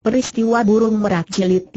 Peristiwa Burung Merak Jilid 5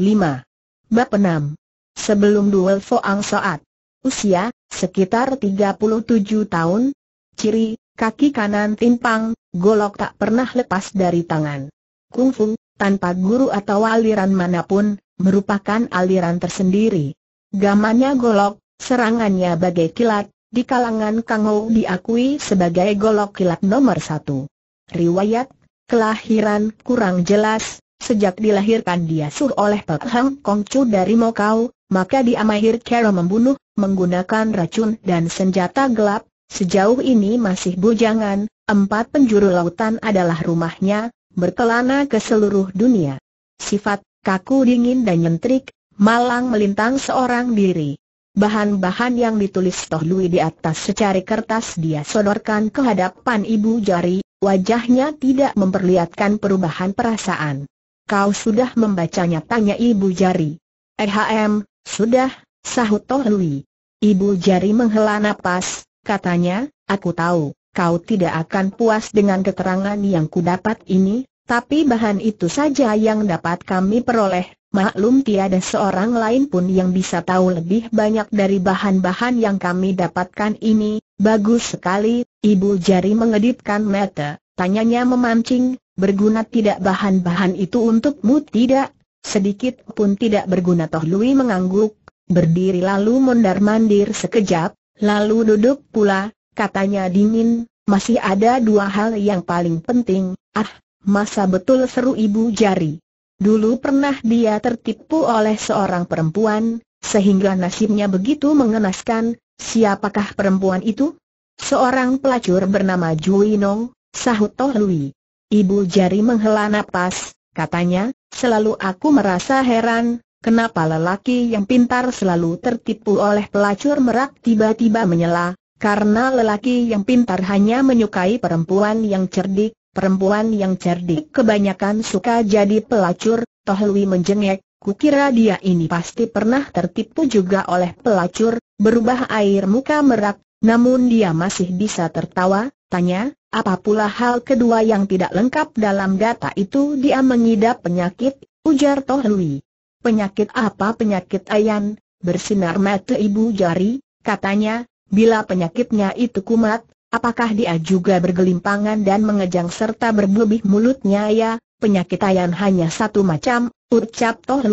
Bab 6 Sebelum duel Foang Soat Usia, sekitar 37 tahun Ciri, kaki kanan timpang, golok tak pernah lepas dari tangan Kungfu tanpa guru atau aliran manapun, merupakan aliran tersendiri Gamannya golok, serangannya bagai kilat Di kalangan Ou diakui sebagai golok kilat nomor satu Riwayat, kelahiran kurang jelas Sejak dilahirkan dia sur oleh Pek Hang Kong Chu dari Mokau, maka dia mahir cara membunuh, menggunakan racun dan senjata gelap, sejauh ini masih bujangan, empat penjuru lautan adalah rumahnya, berkelana ke seluruh dunia. Sifat, kaku dingin dan nyentrik, malang melintang seorang diri. Bahan-bahan yang ditulis Toh Lui di atas secari kertas dia sodorkan ke hadapan ibu jari, wajahnya tidak memperlihatkan perubahan perasaan. Kau sudah membacanya tanya Ibu Jari. Ehm, sudah, sahut Toh Lui. Ibu Jari menghela napas, katanya, aku tahu, kau tidak akan puas dengan keterangan yang kudapat ini, tapi bahan itu saja yang dapat kami peroleh, Maklum tiada seorang lain pun yang bisa tahu lebih banyak dari bahan-bahan yang kami dapatkan ini, bagus sekali, Ibu Jari mengedipkan mata. Tanyanya memancing, berguna tidak bahan-bahan itu untukmu tidak? Sedikit pun tidak berguna Toh Lui mengangguk, berdiri lalu mondar-mandir sekejap, lalu duduk pula, katanya dingin, masih ada dua hal yang paling penting, ah, masa betul seru ibu jari. Dulu pernah dia tertipu oleh seorang perempuan, sehingga nasibnya begitu mengenaskan, siapakah perempuan itu? Seorang pelacur bernama Jui Nong. Sahut Toh Ibu jari menghela napas, katanya, selalu aku merasa heran, kenapa lelaki yang pintar selalu tertipu oleh pelacur merak tiba-tiba menyela, karena lelaki yang pintar hanya menyukai perempuan yang cerdik, perempuan yang cerdik kebanyakan suka jadi pelacur, Toh Lui menjengek, Kukira dia ini pasti pernah tertipu juga oleh pelacur, berubah air muka merak, namun dia masih bisa tertawa, tanya, apa pula hal kedua yang tidak lengkap dalam data itu dia mengidap penyakit, ujar Toh Penyakit apa penyakit Ayan, bersinar mata ibu jari, katanya, bila penyakitnya itu kumat, apakah dia juga bergelimpangan dan mengejang serta berbubih mulutnya ya, penyakit Ayan hanya satu macam, ucap Toh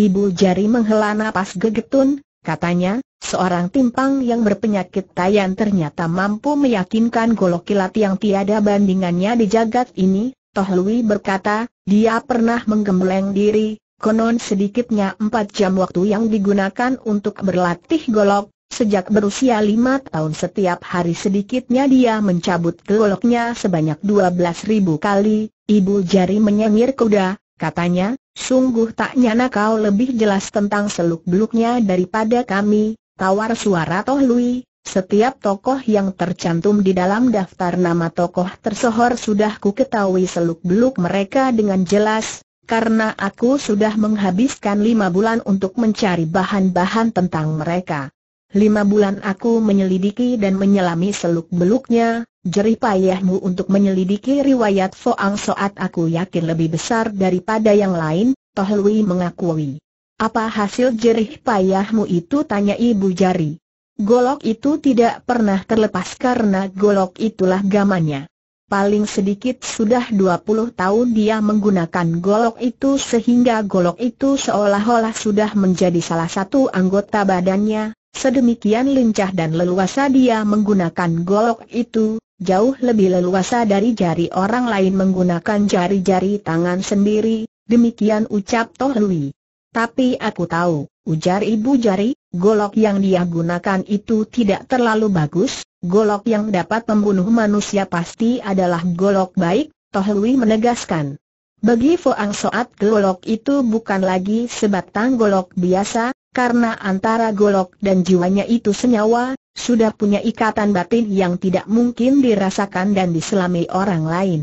Ibu jari menghela napas gegetun, Katanya, seorang timpang yang berpenyakit tayan ternyata mampu meyakinkan golok kilat yang tiada bandingannya di jagat ini, Toh Lui berkata, dia pernah menggembleng diri, konon sedikitnya empat jam waktu yang digunakan untuk berlatih golok, sejak berusia lima tahun setiap hari sedikitnya dia mencabut goloknya sebanyak dua belas ribu kali, ibu jari menyengir kuda, katanya, Sungguh tak nyana kau lebih jelas tentang seluk-beluknya daripada kami, tawar suara Toh Lui, setiap tokoh yang tercantum di dalam daftar nama tokoh tersohor sudah ku ketahui seluk-beluk mereka dengan jelas, karena aku sudah menghabiskan lima bulan untuk mencari bahan-bahan tentang mereka. Lima bulan aku menyelidiki dan menyelami seluk-beluknya, Jerih payahmu untuk menyelidiki riwayat Foang Soat aku yakin lebih besar daripada yang lain, Toh Lui mengakui. Apa hasil jerih payahmu itu tanya Ibu Jari. Golok itu tidak pernah terlepas karena golok itulah gamanya. Paling sedikit sudah 20 tahun dia menggunakan golok itu sehingga golok itu seolah-olah sudah menjadi salah satu anggota badannya, Sedemikian lincah dan leluasa dia menggunakan golok itu, jauh lebih leluasa dari jari orang lain menggunakan jari-jari tangan sendiri, demikian ucap Toh Lui. Tapi aku tahu, ujar ibu jari, golok yang dia gunakan itu tidak terlalu bagus, golok yang dapat membunuh manusia pasti adalah golok baik, Toh Lui menegaskan. Bagi Ang Soat golok itu bukan lagi sebatang golok biasa, karena antara golok dan jiwanya itu senyawa, sudah punya ikatan batin yang tidak mungkin dirasakan dan diselami orang lain.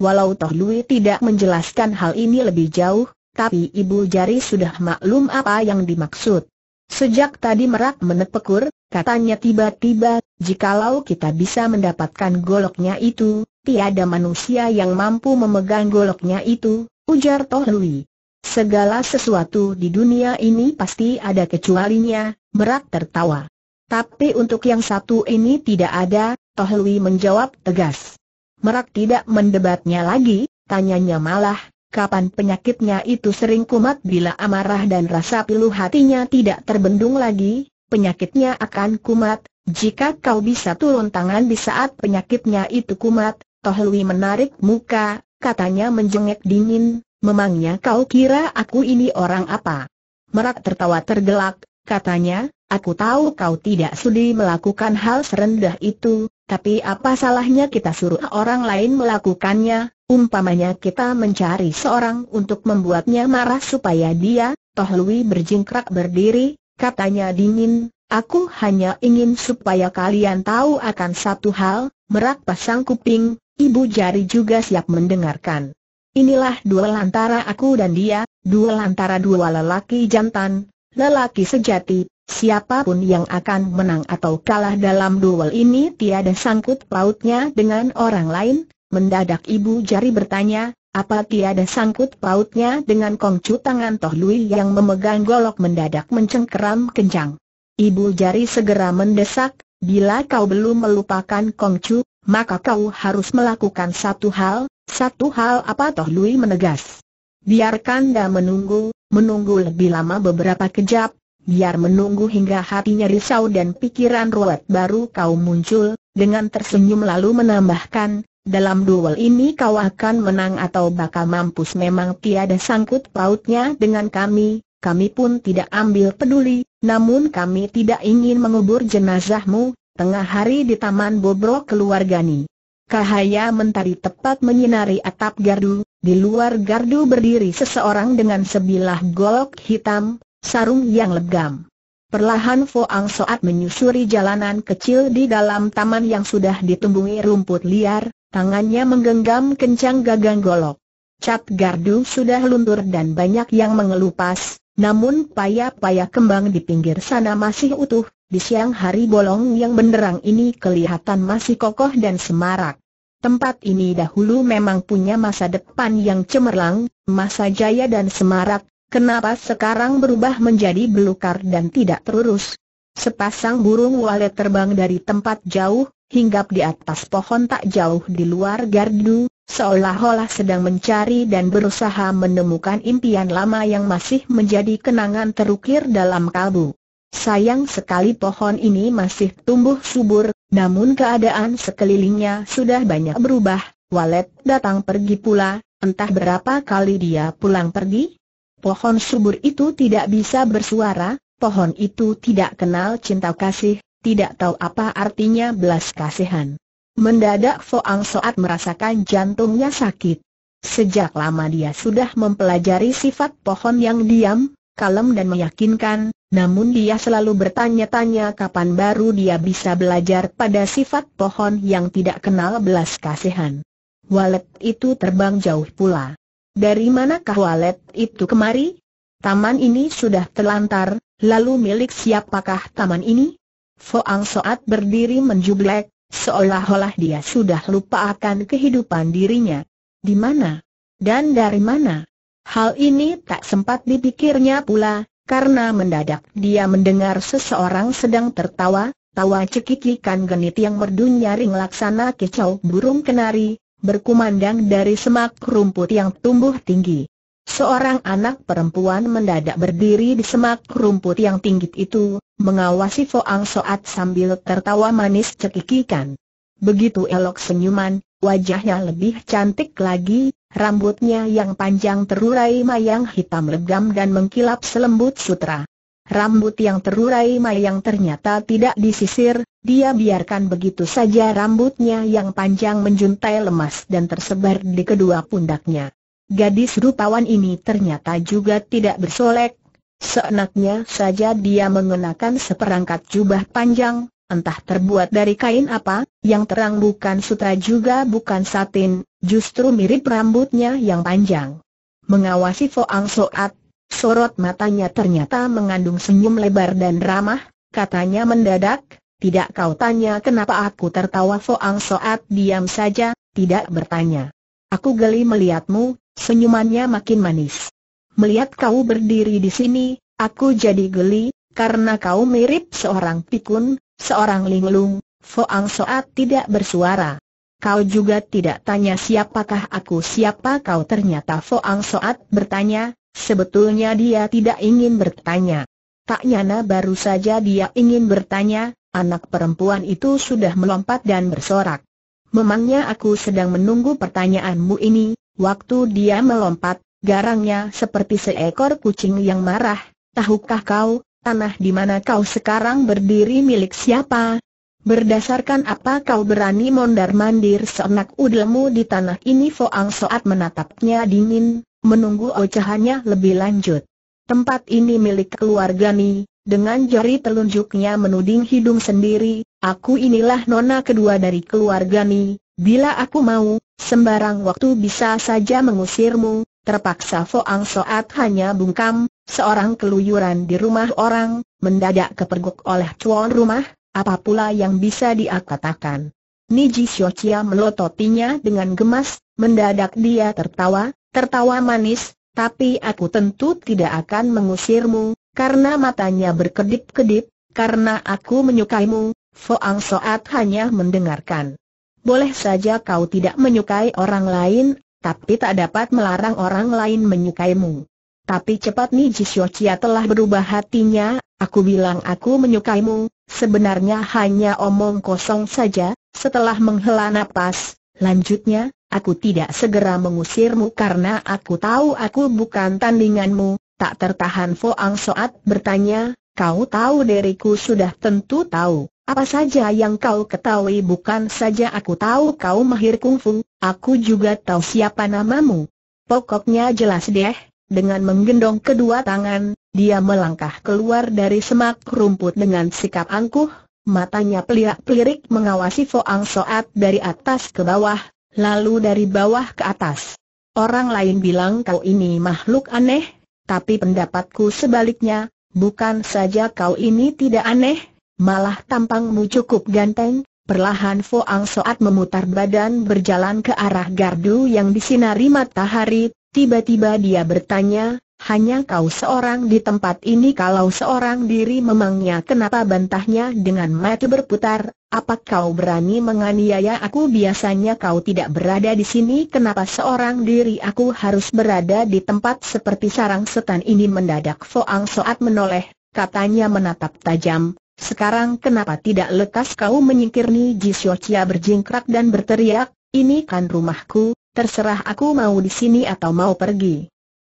Walau Toh Lui tidak menjelaskan hal ini lebih jauh, tapi Ibu Jari sudah maklum apa yang dimaksud. Sejak tadi merak menepekur, katanya tiba-tiba, jikalau kita bisa mendapatkan goloknya itu, tiada manusia yang mampu memegang goloknya itu, ujar Toh Lui. Segala sesuatu di dunia ini pasti ada kecualinya, Merak tertawa. Tapi untuk yang satu ini tidak ada, Toh menjawab tegas. Merak tidak mendebatnya lagi, tanyanya malah, kapan penyakitnya itu sering kumat bila amarah dan rasa pilu hatinya tidak terbendung lagi, penyakitnya akan kumat, jika kau bisa turun tangan di saat penyakitnya itu kumat, Toh menarik muka, katanya menjengek dingin, Memangnya kau kira aku ini orang apa? Merak tertawa tergelak, katanya, aku tahu kau tidak sudi melakukan hal serendah itu, tapi apa salahnya kita suruh orang lain melakukannya, umpamanya kita mencari seorang untuk membuatnya marah supaya dia, toh Lui berjingkrak berdiri, katanya dingin, aku hanya ingin supaya kalian tahu akan satu hal, merak pasang kuping, ibu jari juga siap mendengarkan. Inilah dua lantara aku dan dia, dua lantara dua lelaki jantan, lelaki sejati, siapapun yang akan menang atau kalah dalam duel ini tiada sangkut pautnya dengan orang lain, mendadak ibu jari bertanya, apa tiada sangkut pautnya dengan kongcu tangan Toh Lui yang memegang golok mendadak mencengkeram kencang. Ibu jari segera mendesak, bila kau belum melupakan kongcu, maka kau harus melakukan satu hal, satu hal apa Toh Lui menegas. Biarkan dia menunggu, menunggu lebih lama beberapa kejap, biar menunggu hingga hatinya risau dan pikiran ruwet baru kau muncul, dengan tersenyum lalu menambahkan, dalam duel ini kau akan menang atau bakal mampus memang tiada sangkut pautnya dengan kami, kami pun tidak ambil peduli, namun kami tidak ingin mengubur jenazahmu, tengah hari di Taman Bobrok keluargani. Cahaya mentari tepat menyinari atap gardu, di luar gardu berdiri seseorang dengan sebilah golok hitam, sarung yang legam. Perlahan Foang Soat menyusuri jalanan kecil di dalam taman yang sudah ditumbuhi rumput liar, tangannya menggenggam kencang gagang golok. Cap gardu sudah luntur dan banyak yang mengelupas, namun paya-paya kembang di pinggir sana masih utuh, di siang hari bolong yang benderang ini kelihatan masih kokoh dan semarak. Tempat ini dahulu memang punya masa depan yang cemerlang, masa jaya dan semarak, kenapa sekarang berubah menjadi belukar dan tidak terurus? Sepasang burung walet terbang dari tempat jauh, hinggap di atas pohon tak jauh di luar gardu, seolah-olah sedang mencari dan berusaha menemukan impian lama yang masih menjadi kenangan terukir dalam kalbu. Sayang sekali pohon ini masih tumbuh subur, namun keadaan sekelilingnya sudah banyak berubah, walet datang pergi pula, entah berapa kali dia pulang pergi. Pohon subur itu tidak bisa bersuara, pohon itu tidak kenal cinta kasih, tidak tahu apa artinya belas kasihan. Mendadak Foang Soat merasakan jantungnya sakit. Sejak lama dia sudah mempelajari sifat pohon yang diam, kalem dan meyakinkan, namun dia selalu bertanya-tanya kapan baru dia bisa belajar pada sifat pohon yang tidak kenal belas kasihan. Walet itu terbang jauh pula. Dari manakah walet itu kemari? Taman ini sudah terlantar, lalu milik siapakah taman ini? Foang Soat berdiri menjublek, seolah-olah dia sudah lupa akan kehidupan dirinya. Di mana? Dan dari mana? Hal ini tak sempat dipikirnya pula, karena mendadak dia mendengar seseorang sedang tertawa, tawa cekikikan genit yang merdu nyaring laksana kicau burung kenari, berkumandang dari semak rumput yang tumbuh tinggi. Seorang anak perempuan mendadak berdiri di semak rumput yang tinggi itu, mengawasi Foang Soat sambil tertawa manis cekikikan. Begitu elok senyuman, wajahnya lebih cantik lagi, Rambutnya yang panjang terurai mayang hitam legam dan mengkilap selembut sutra. Rambut yang terurai mayang ternyata tidak disisir, dia biarkan begitu saja rambutnya yang panjang menjuntai lemas dan tersebar di kedua pundaknya. Gadis rupawan ini ternyata juga tidak bersolek. Seenaknya saja dia mengenakan seperangkat jubah panjang, entah terbuat dari kain apa, yang terang bukan sutra juga bukan satin, Justru mirip rambutnya yang panjang. Mengawasi Foang Soat, sorot matanya ternyata mengandung senyum lebar dan ramah, katanya mendadak, tidak kau tanya kenapa aku tertawa Foang Soat diam saja, tidak bertanya. Aku geli melihatmu, senyumannya makin manis. Melihat kau berdiri di sini, aku jadi geli, karena kau mirip seorang pikun, seorang linglung, Foang Soat tidak bersuara. Kau juga tidak tanya siapakah aku siapa kau ternyata Foang Soat bertanya, sebetulnya dia tidak ingin bertanya. Tak nyana baru saja dia ingin bertanya, anak perempuan itu sudah melompat dan bersorak. Memangnya aku sedang menunggu pertanyaanmu ini, waktu dia melompat, garangnya seperti seekor kucing yang marah, tahukah kau, tanah di mana kau sekarang berdiri milik siapa? Berdasarkan apa kau berani mondar-mandir seenak udelmu di tanah ini Foang Soat menatapnya dingin, menunggu ocehannya lebih lanjut. Tempat ini milik keluarga Ni, dengan jari telunjuknya menuding hidung sendiri, aku inilah nona kedua dari keluarga Ni, bila aku mau, sembarang waktu bisa saja mengusirmu, terpaksa Foang Soat hanya bungkam, seorang keluyuran di rumah orang, mendadak kepergok oleh cuan rumah, apa pula yang bisa diakatakan? Niji Xiaoqia melototinya dengan gemas, mendadak dia tertawa, tertawa manis, tapi aku tentu tidak akan mengusirmu, karena matanya berkedip-kedip, karena aku menyukaimu, Foang Soat hanya mendengarkan. Boleh saja kau tidak menyukai orang lain, tapi tak dapat melarang orang lain menyukaimu. Tapi cepat Niji Xiaoqia telah berubah hatinya, Aku bilang aku menyukaimu, sebenarnya hanya omong kosong saja, setelah menghela napas, lanjutnya, aku tidak segera mengusirmu karena aku tahu aku bukan tandinganmu, tak tertahan Ang Soat bertanya, kau tahu diriku sudah tentu tahu, apa saja yang kau ketahui bukan saja aku tahu kau mahir kungfu, aku juga tahu siapa namamu. Pokoknya jelas deh, dengan menggendong kedua tangan, dia melangkah keluar dari semak rumput dengan sikap angkuh, matanya peliak-pelirik mengawasi Foang Soat dari atas ke bawah, lalu dari bawah ke atas. Orang lain bilang kau ini makhluk aneh, tapi pendapatku sebaliknya, bukan saja kau ini tidak aneh, malah tampangmu cukup ganteng, Perlahan Foang Soat memutar badan berjalan ke arah gardu yang disinari matahari, Tiba-tiba dia bertanya, hanya kau seorang di tempat ini kalau seorang diri memangnya kenapa bantahnya dengan mata berputar, apa kau berani menganiaya aku biasanya kau tidak berada di sini kenapa seorang diri aku harus berada di tempat seperti sarang setan ini mendadak Foang Soat menoleh, katanya menatap tajam, sekarang kenapa tidak lekas kau menyingkir Ji Jisyo Chia berjingkrak dan berteriak, ini kan rumahku, terserah aku mau di sini atau mau pergi.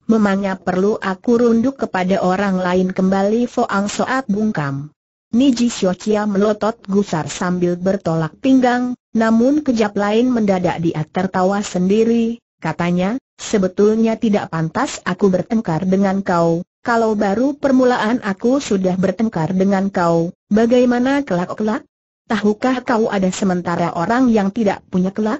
Memangnya perlu aku runduk kepada orang lain kembali Foang Soat bungkam. Niji Xiochia melotot gusar sambil bertolak pinggang, namun kejap lain mendadak dia tertawa sendiri, katanya, sebetulnya tidak pantas aku bertengkar dengan kau, kalau baru permulaan aku sudah bertengkar dengan kau, bagaimana kelak-kelak? Tahukah kau ada sementara orang yang tidak punya kelak?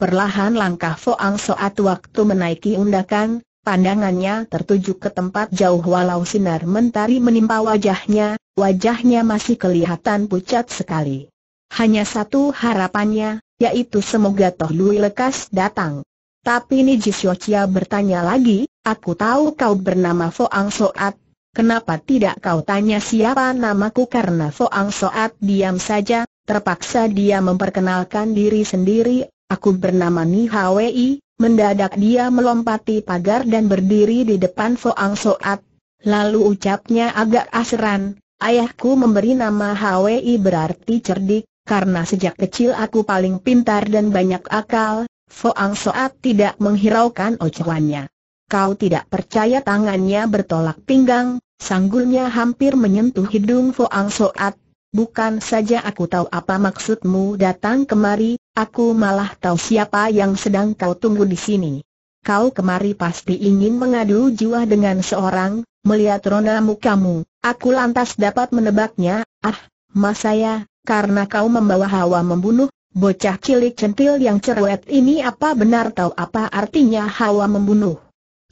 Perlahan langkah Foang Soat waktu menaiki undakan, pandangannya tertuju ke tempat jauh walau sinar mentari menimpa wajahnya, wajahnya masih kelihatan pucat sekali. Hanya satu harapannya, yaitu semoga Toh Lui lekas datang. Tapi Niji Siocia bertanya lagi, aku tahu kau bernama Foang Soat, Kenapa tidak kau tanya siapa namaku karena Foang Soat diam saja, terpaksa dia memperkenalkan diri sendiri, Aku bernama Ni Hwi, mendadak dia melompati pagar dan berdiri di depan Soang Soat. Lalu ucapnya agak asran, ayahku memberi nama Hwi berarti cerdik, karena sejak kecil aku paling pintar dan banyak akal, Soang Soat tidak menghiraukan ocewannya. Kau tidak percaya tangannya bertolak pinggang, sanggulnya hampir menyentuh hidung Soang Soat. Bukan saja aku tahu apa maksudmu datang kemari, Aku malah tahu siapa yang sedang kau tunggu di sini. Kau kemari pasti ingin mengadu jiwa dengan seorang, melihat ronamu mukamu, aku lantas dapat menebaknya, ah, mas saya, karena kau membawa hawa membunuh, bocah cilik centil yang cerewet ini apa benar tahu apa artinya hawa membunuh.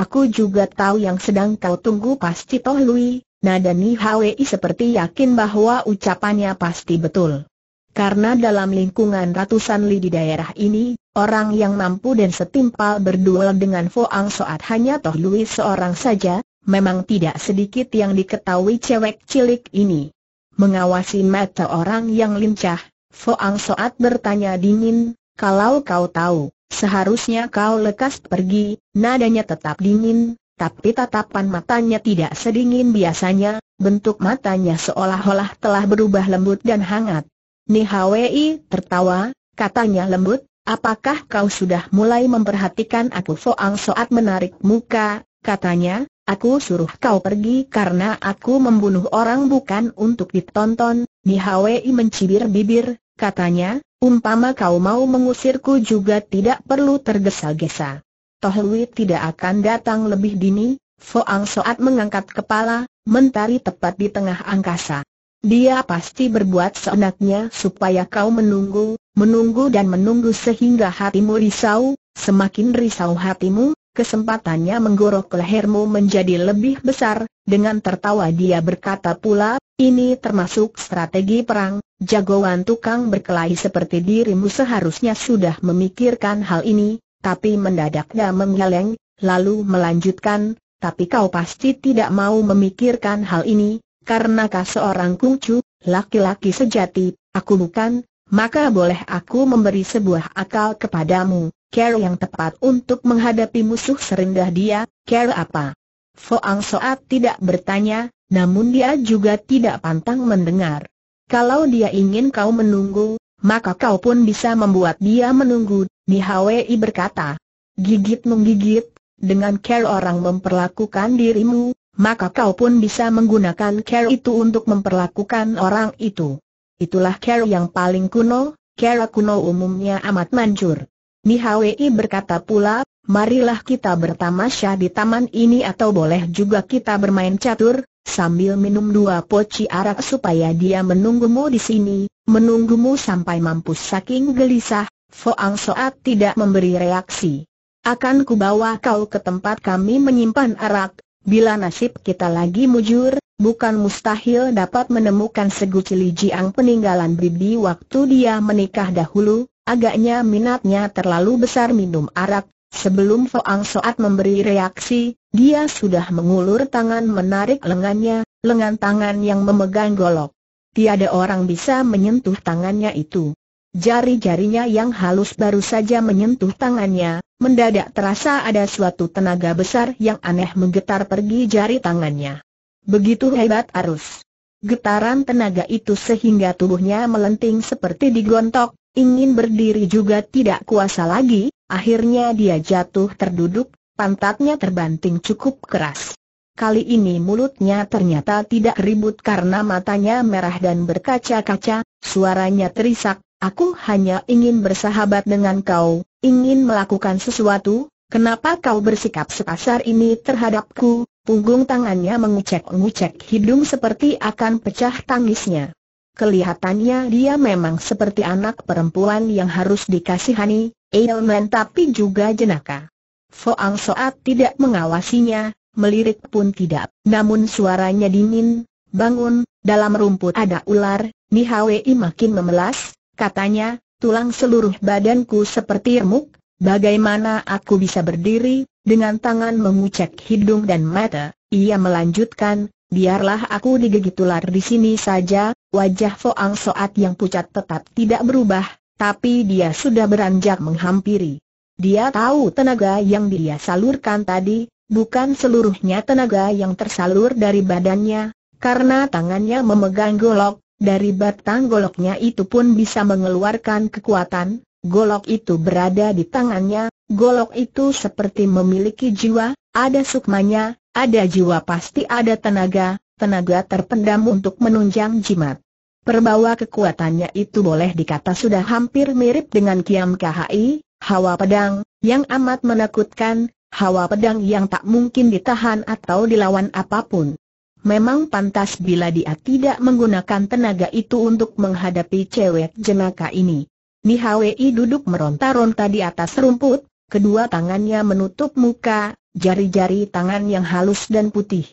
Aku juga tahu yang sedang kau tunggu pasti toh Lui, nada Ni Hwi seperti yakin bahwa ucapannya pasti betul. Karena dalam lingkungan ratusan li di daerah ini, orang yang mampu dan setimpal berduel dengan Foang Soat hanya Toh Lui seorang saja, memang tidak sedikit yang diketahui cewek cilik ini. Mengawasi mata orang yang lincah, Foang Soat bertanya dingin, kalau kau tahu, seharusnya kau lekas pergi, nadanya tetap dingin, tapi tatapan matanya tidak sedingin biasanya, bentuk matanya seolah-olah telah berubah lembut dan hangat. Nihawei tertawa, katanya lembut, apakah kau sudah mulai memperhatikan aku Foang Soat menarik muka, katanya, aku suruh kau pergi karena aku membunuh orang bukan untuk ditonton, Nihawei mencibir bibir, katanya, umpama kau mau mengusirku juga tidak perlu tergesa-gesa. Tohui tidak akan datang lebih dini, Foang Soat mengangkat kepala, mentari tepat di tengah angkasa. Dia pasti berbuat seenaknya supaya kau menunggu, menunggu dan menunggu sehingga hatimu risau, semakin risau hatimu, kesempatannya menggorok lehermu menjadi lebih besar, dengan tertawa dia berkata pula, ini termasuk strategi perang, jagoan tukang berkelahi seperti dirimu seharusnya sudah memikirkan hal ini, tapi mendadak dia menggeleng, lalu melanjutkan, tapi kau pasti tidak mau memikirkan hal ini, karena kau seorang kungcu, laki-laki sejati, aku bukan, maka boleh aku memberi sebuah akal kepadamu, care yang tepat untuk menghadapi musuh serendah dia, care apa? Foang Soat tidak bertanya, namun dia juga tidak pantang mendengar. Kalau dia ingin kau menunggu, maka kau pun bisa membuat dia menunggu, Nihawei berkata. Gigit menggigit, dengan care orang memperlakukan dirimu, maka kau pun bisa menggunakan care itu untuk memperlakukan orang itu. Itulah care yang paling kuno, care kuno umumnya amat manjur. Nihawei berkata pula, marilah kita bertamasya di taman ini atau boleh juga kita bermain catur, sambil minum dua poci arak supaya dia menunggumu di sini, menunggumu sampai mampus saking gelisah, Foang Soat tidak memberi reaksi. Akan kubawa kau ke tempat kami menyimpan arak, Bila nasib kita lagi mujur, bukan mustahil dapat menemukan Segu lijiang peninggalan Bibi waktu dia menikah dahulu, agaknya minatnya terlalu besar minum arak. Sebelum Foang Soat memberi reaksi, dia sudah mengulur tangan menarik lengannya, lengan tangan yang memegang golok. Tiada orang bisa menyentuh tangannya itu. Jari-jarinya yang halus baru saja menyentuh tangannya, Mendadak terasa ada suatu tenaga besar yang aneh menggetar pergi jari tangannya. Begitu hebat arus. Getaran tenaga itu sehingga tubuhnya melenting seperti digontok, ingin berdiri juga tidak kuasa lagi, akhirnya dia jatuh terduduk, pantatnya terbanting cukup keras. Kali ini mulutnya ternyata tidak ribut karena matanya merah dan berkaca-kaca, suaranya terisak, aku hanya ingin bersahabat dengan kau, ingin melakukan sesuatu, kenapa kau bersikap sekasar ini terhadapku? Punggung tangannya mengucek-ngucek hidung seperti akan pecah tangisnya. Kelihatannya dia memang seperti anak perempuan yang harus dikasihani, Ailman tapi juga jenaka. Foang Soat tidak mengawasinya, melirik pun tidak, namun suaranya dingin, bangun, dalam rumput ada ular, Nihawi makin memelas, katanya, tulang seluruh badanku seperti remuk, bagaimana aku bisa berdiri, dengan tangan mengucek hidung dan mata, ia melanjutkan, biarlah aku digigit ular di sini saja, wajah Foang Soat yang pucat tetap tidak berubah, tapi dia sudah beranjak menghampiri. Dia tahu tenaga yang dia salurkan tadi, bukan seluruhnya tenaga yang tersalur dari badannya, karena tangannya memegang golok, dari batang goloknya itu pun bisa mengeluarkan kekuatan, golok itu berada di tangannya, golok itu seperti memiliki jiwa, ada sukmanya, ada jiwa pasti ada tenaga, tenaga terpendam untuk menunjang jimat. Perbawa kekuatannya itu boleh dikata sudah hampir mirip dengan Kiam KHI, hawa pedang, yang amat menakutkan, hawa pedang yang tak mungkin ditahan atau dilawan apapun. Memang pantas bila dia tidak menggunakan tenaga itu untuk menghadapi cewek jenaka ini. Nihawei duduk meronta-ronta di atas rumput, kedua tangannya menutup muka, jari-jari tangan yang halus dan putih.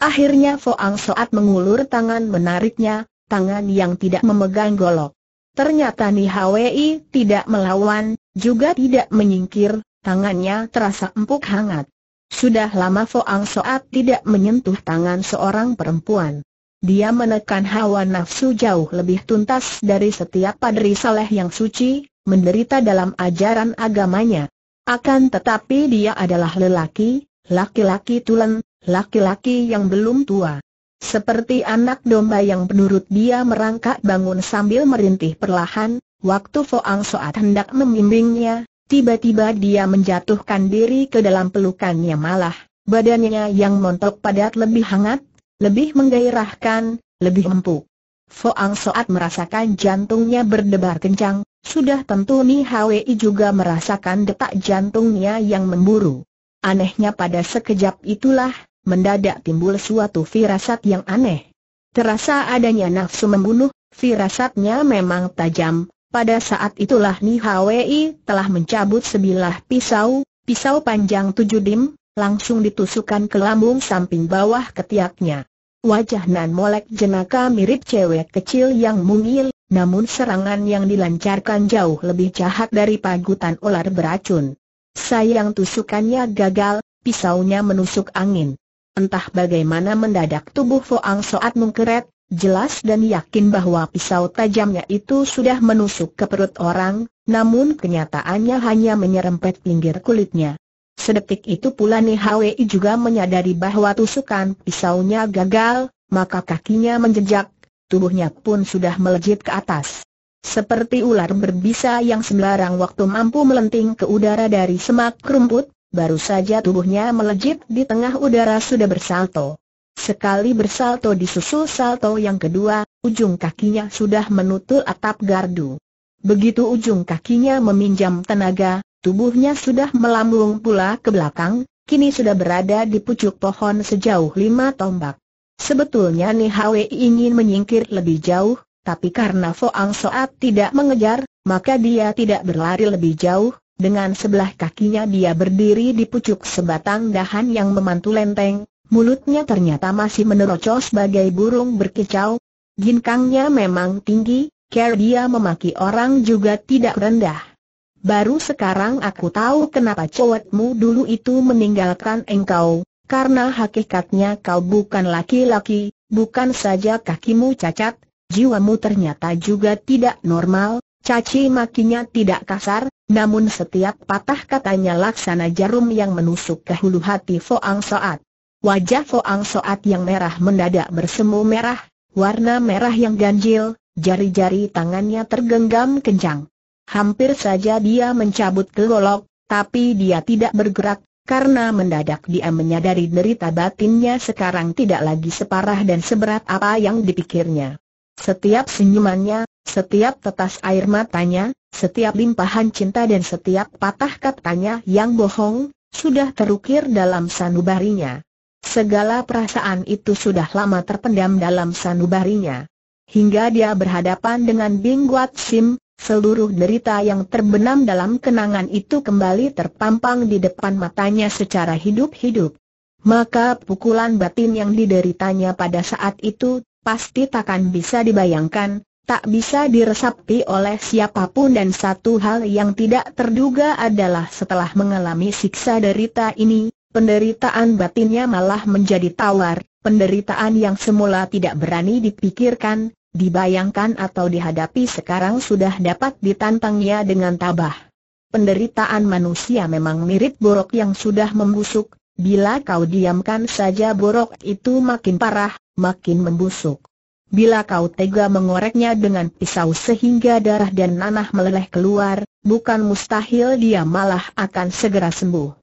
Akhirnya Foang Soat mengulur tangan menariknya, tangan yang tidak memegang golok. Ternyata Nihawei tidak melawan, juga tidak menyingkir, tangannya terasa empuk hangat. Sudah lama Foang Soat tidak menyentuh tangan seorang perempuan. Dia menekan hawa nafsu jauh lebih tuntas dari setiap padri saleh yang suci, menderita dalam ajaran agamanya. Akan tetapi dia adalah lelaki, laki-laki tulen, laki-laki yang belum tua. Seperti anak domba yang penurut, dia merangkak bangun sambil merintih perlahan, waktu Foang Soat hendak membimbingnya, Tiba-tiba dia menjatuhkan diri ke dalam pelukannya malah, badannya yang montok padat lebih hangat, lebih menggairahkan, lebih empuk. Foang Soat merasakan jantungnya berdebar kencang, sudah tentu Ni Hwi juga merasakan detak jantungnya yang memburu. Anehnya pada sekejap itulah, mendadak timbul suatu firasat yang aneh. Terasa adanya nafsu membunuh, firasatnya memang tajam, pada saat itulah Ni Hwi telah mencabut sebilah pisau, pisau panjang tujuh dim, langsung ditusukkan ke lambung samping bawah ketiaknya. Wajah Nan Molek jenaka mirip cewek kecil yang mungil, namun serangan yang dilancarkan jauh lebih jahat dari pagutan ular beracun. Sayang tusukannya gagal, pisaunya menusuk angin. Entah bagaimana mendadak tubuh Foang Soat mengkeret, Jelas dan yakin bahwa pisau tajamnya itu sudah menusuk ke perut orang, namun kenyataannya hanya menyerempet pinggir kulitnya. Sedetik itu pula Nihwi juga menyadari bahwa tusukan pisaunya gagal, maka kakinya menjejak, tubuhnya pun sudah melejit ke atas. Seperti ular berbisa yang sembarang waktu mampu melenting ke udara dari semak rumput, baru saja tubuhnya melejit di tengah udara sudah bersalto. Sekali bersalto disusul salto yang kedua, ujung kakinya sudah menutul atap gardu. Begitu ujung kakinya meminjam tenaga, tubuhnya sudah melambung pula ke belakang, kini sudah berada di pucuk pohon sejauh lima tombak. Sebetulnya Ni ingin menyingkir lebih jauh, tapi karena Foang Soat tidak mengejar, maka dia tidak berlari lebih jauh, dengan sebelah kakinya dia berdiri di pucuk sebatang dahan yang memantul lenteng, mulutnya ternyata masih menerocos sebagai burung berkicau. Ginkangnya memang tinggi, care dia memaki orang juga tidak rendah. Baru sekarang aku tahu kenapa cowokmu dulu itu meninggalkan engkau, karena hakikatnya kau bukan laki-laki, bukan saja kakimu cacat, jiwamu ternyata juga tidak normal, caci makinya tidak kasar, namun setiap patah katanya laksana jarum yang menusuk ke hulu hati Foang Soat. Wajah Foang Soat yang merah mendadak bersemu merah, warna merah yang ganjil, jari-jari tangannya tergenggam kencang. Hampir saja dia mencabut golok, tapi dia tidak bergerak, karena mendadak dia menyadari derita batinnya sekarang tidak lagi separah dan seberat apa yang dipikirnya. Setiap senyumannya, setiap tetas air matanya, setiap limpahan cinta dan setiap patah katanya yang bohong, sudah terukir dalam sanubarinya. Segala perasaan itu sudah lama terpendam dalam sanubarinya. Hingga dia berhadapan dengan Bing Guat Sim, seluruh derita yang terbenam dalam kenangan itu kembali terpampang di depan matanya secara hidup-hidup. Maka pukulan batin yang dideritanya pada saat itu, pasti takkan bisa dibayangkan, tak bisa diresapi oleh siapapun dan satu hal yang tidak terduga adalah setelah mengalami siksa derita ini, Penderitaan batinnya malah menjadi tawar, penderitaan yang semula tidak berani dipikirkan, dibayangkan atau dihadapi sekarang sudah dapat ditantangnya dengan tabah. Penderitaan manusia memang mirip borok yang sudah membusuk, bila kau diamkan saja borok itu makin parah, makin membusuk. Bila kau tega mengoreknya dengan pisau sehingga darah dan nanah meleleh keluar, bukan mustahil dia malah akan segera sembuh.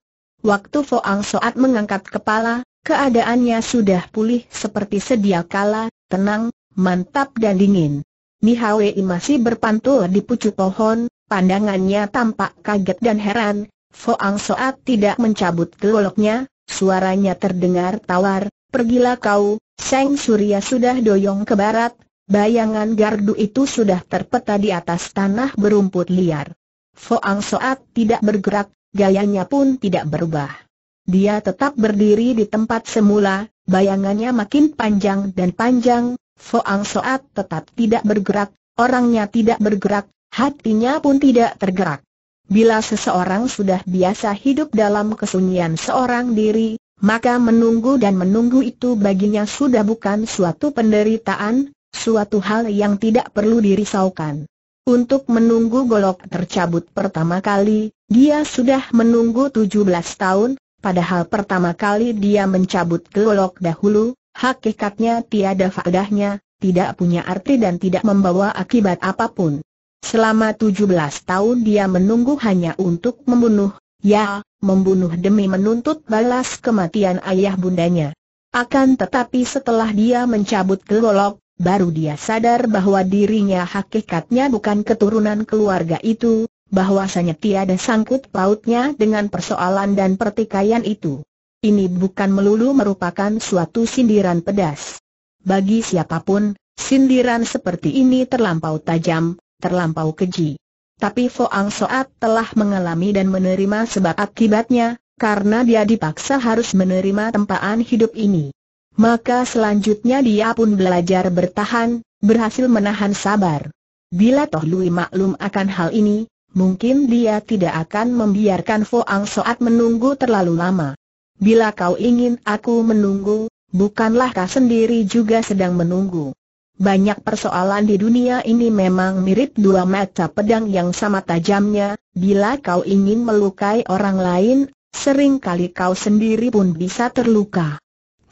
Waktu Foang Soat mengangkat kepala, keadaannya sudah pulih seperti sedia kala, tenang, mantap dan dingin. Nihawei masih berpantul di pucuk pohon, pandangannya tampak kaget dan heran, Foang Soat tidak mencabut keloloknya, suaranya terdengar tawar, pergilah kau, Seng Surya sudah doyong ke barat, bayangan gardu itu sudah terpeta di atas tanah berumput liar. Foang Soat tidak bergerak, gayanya pun tidak berubah. Dia tetap berdiri di tempat semula, bayangannya makin panjang dan panjang, Foang Soat tetap tidak bergerak, orangnya tidak bergerak, hatinya pun tidak tergerak. Bila seseorang sudah biasa hidup dalam kesunyian seorang diri, maka menunggu dan menunggu itu baginya sudah bukan suatu penderitaan, suatu hal yang tidak perlu dirisaukan. Untuk menunggu golok tercabut pertama kali, dia sudah menunggu 17 tahun, padahal pertama kali dia mencabut kelolok dahulu, hakikatnya tiada faedahnya, tidak punya arti dan tidak membawa akibat apapun. Selama 17 tahun dia menunggu hanya untuk membunuh, ya, membunuh demi menuntut balas kematian ayah bundanya. Akan tetapi setelah dia mencabut kelolok, Baru dia sadar bahwa dirinya hakikatnya bukan keturunan keluarga itu, bahwasanya tiada sangkut pautnya dengan persoalan dan pertikaian itu. Ini bukan melulu merupakan suatu sindiran pedas. Bagi siapapun, sindiran seperti ini terlampau tajam, terlampau keji. Tapi Foang Soat telah mengalami dan menerima sebab akibatnya, karena dia dipaksa harus menerima tempaan hidup ini. Maka selanjutnya dia pun belajar bertahan, berhasil menahan sabar. Bila Toh Lui maklum akan hal ini, mungkin dia tidak akan membiarkan Ang Soat menunggu terlalu lama. Bila kau ingin aku menunggu, bukanlah kau sendiri juga sedang menunggu. Banyak persoalan di dunia ini memang mirip dua mata pedang yang sama tajamnya, bila kau ingin melukai orang lain, seringkali kau sendiri pun bisa terluka.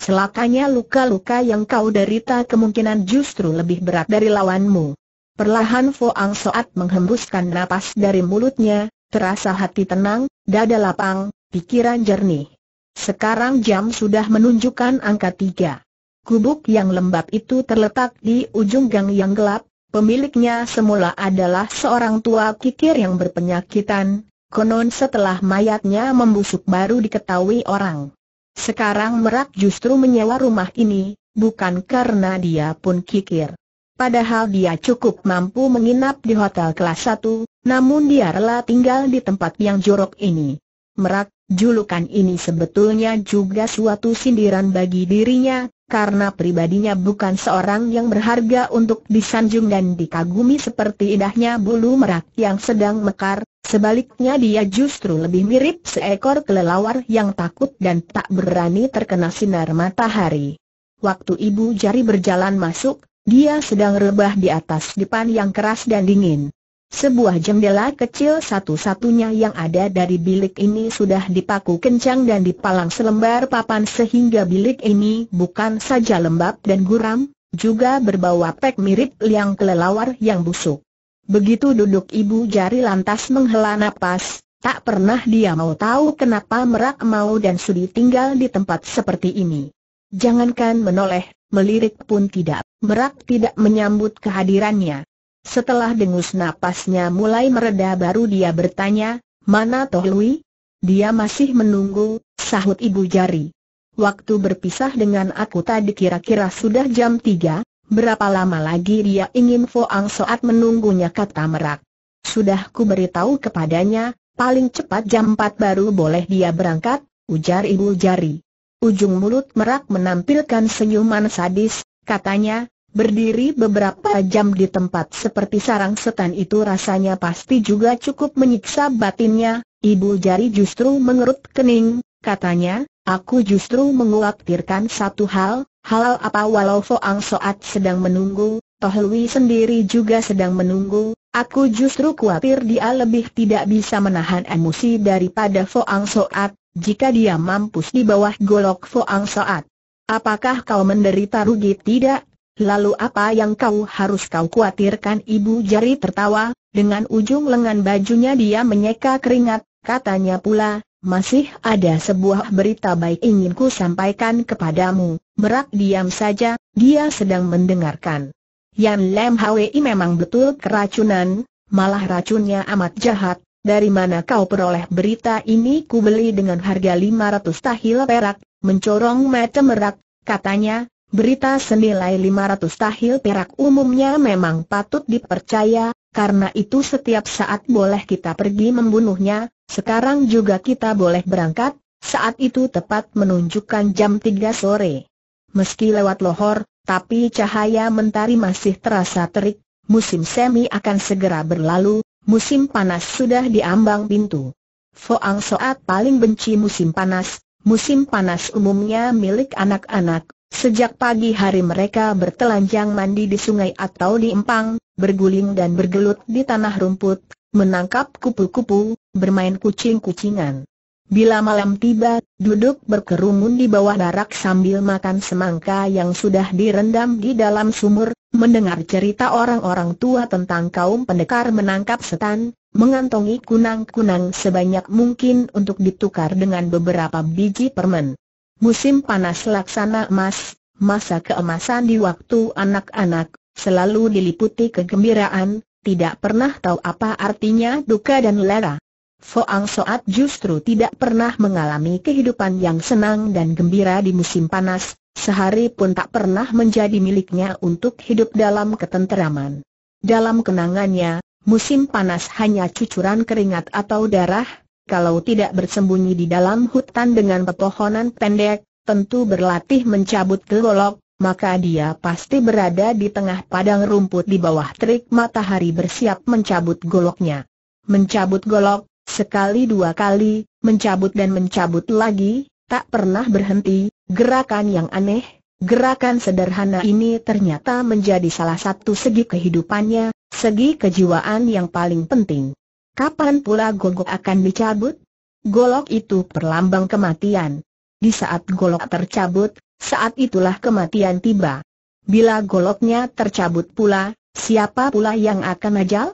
Celakanya luka-luka yang kau derita kemungkinan justru lebih berat dari lawanmu. Perlahan Foang Soat menghembuskan napas dari mulutnya, terasa hati tenang, dada lapang, pikiran jernih. Sekarang jam sudah menunjukkan angka tiga. Kubuk yang lembab itu terletak di ujung gang yang gelap, pemiliknya semula adalah seorang tua kikir yang berpenyakitan, konon setelah mayatnya membusuk baru diketahui orang. Sekarang Merak justru menyewa rumah ini, bukan karena dia pun kikir Padahal dia cukup mampu menginap di hotel kelas 1, namun dia rela tinggal di tempat yang jorok ini. Merak, julukan ini sebetulnya juga suatu sindiran bagi dirinya, karena pribadinya bukan seorang yang berharga untuk disanjung dan dikagumi seperti indahnya bulu merak yang sedang mekar, sebaliknya dia justru lebih mirip seekor kelelawar yang takut dan tak berani terkena sinar matahari. Waktu ibu jari berjalan masuk, dia sedang rebah di atas depan yang keras dan dingin. Sebuah jendela kecil satu-satunya yang ada dari bilik ini sudah dipaku kencang dan dipalang selembar papan sehingga bilik ini bukan saja lembab dan guram, juga berbau apek mirip liang kelelawar yang busuk. Begitu duduk ibu jari lantas menghela napas, tak pernah dia mau tahu kenapa merak mau dan sudi tinggal di tempat seperti ini. Jangankan menoleh melirik pun tidak, merak tidak menyambut kehadirannya. Setelah dengus napasnya mulai mereda baru dia bertanya, mana Toh Dia masih menunggu, sahut ibu jari. Waktu berpisah dengan aku tadi kira-kira sudah jam tiga, berapa lama lagi dia ingin Foang Soat menunggunya kata merak. Sudah ku beritahu kepadanya, paling cepat jam 4 baru boleh dia berangkat, ujar ibu jari. Ujung mulut merak menampilkan senyuman sadis, katanya, berdiri beberapa jam di tempat seperti sarang setan itu rasanya pasti juga cukup menyiksa batinnya, ibu jari justru mengerut kening, katanya, aku justru mengkhawatirkan satu hal, hal apa walau Foang Soat sedang menunggu, Toh Lui sendiri juga sedang menunggu, aku justru khawatir dia lebih tidak bisa menahan emosi daripada Foang Soat, jika dia mampus di bawah golok Foang Saat. Apakah kau menderita rugi tidak? Lalu apa yang kau harus kau khawatirkan ibu jari tertawa, dengan ujung lengan bajunya dia menyeka keringat, katanya pula, masih ada sebuah berita baik ingin ku sampaikan kepadamu, merak diam saja, dia sedang mendengarkan. Yan Lem Hwi memang betul keracunan, malah racunnya amat jahat, dari mana kau peroleh berita ini ku beli dengan harga 500 tahil perak, mencorong mata merak, katanya, berita senilai 500 tahil perak umumnya memang patut dipercaya, karena itu setiap saat boleh kita pergi membunuhnya, sekarang juga kita boleh berangkat, saat itu tepat menunjukkan jam 3 sore. Meski lewat lohor, tapi cahaya mentari masih terasa terik, musim semi akan segera berlalu, musim panas sudah diambang pintu. Foang Soat paling benci musim panas, musim panas umumnya milik anak-anak, Sejak pagi hari mereka bertelanjang mandi di sungai atau di empang, berguling dan bergelut di tanah rumput, menangkap kupu-kupu, bermain kucing-kucingan. Bila malam tiba, duduk berkerumun di bawah darak sambil makan semangka yang sudah direndam di dalam sumur, mendengar cerita orang-orang tua tentang kaum pendekar menangkap setan, mengantongi kunang-kunang sebanyak mungkin untuk ditukar dengan beberapa biji permen. Musim panas laksana emas, masa keemasan di waktu anak-anak, selalu diliputi kegembiraan, tidak pernah tahu apa artinya duka dan lera. Foang Soat justru tidak pernah mengalami kehidupan yang senang dan gembira di musim panas, sehari pun tak pernah menjadi miliknya untuk hidup dalam ketenteraman. Dalam kenangannya, musim panas hanya cucuran keringat atau darah, kalau tidak bersembunyi di dalam hutan dengan pepohonan pendek, tentu berlatih mencabut golok, maka dia pasti berada di tengah padang rumput di bawah terik matahari bersiap mencabut goloknya. Mencabut golok, sekali dua kali, mencabut dan mencabut lagi, tak pernah berhenti, gerakan yang aneh, gerakan sederhana ini ternyata menjadi salah satu segi kehidupannya, segi kejiwaan yang paling penting. Kapan pula gogok akan dicabut? Golok itu perlambang kematian. Di saat golok tercabut, saat itulah kematian tiba. Bila goloknya tercabut pula, siapa pula yang akan ajal?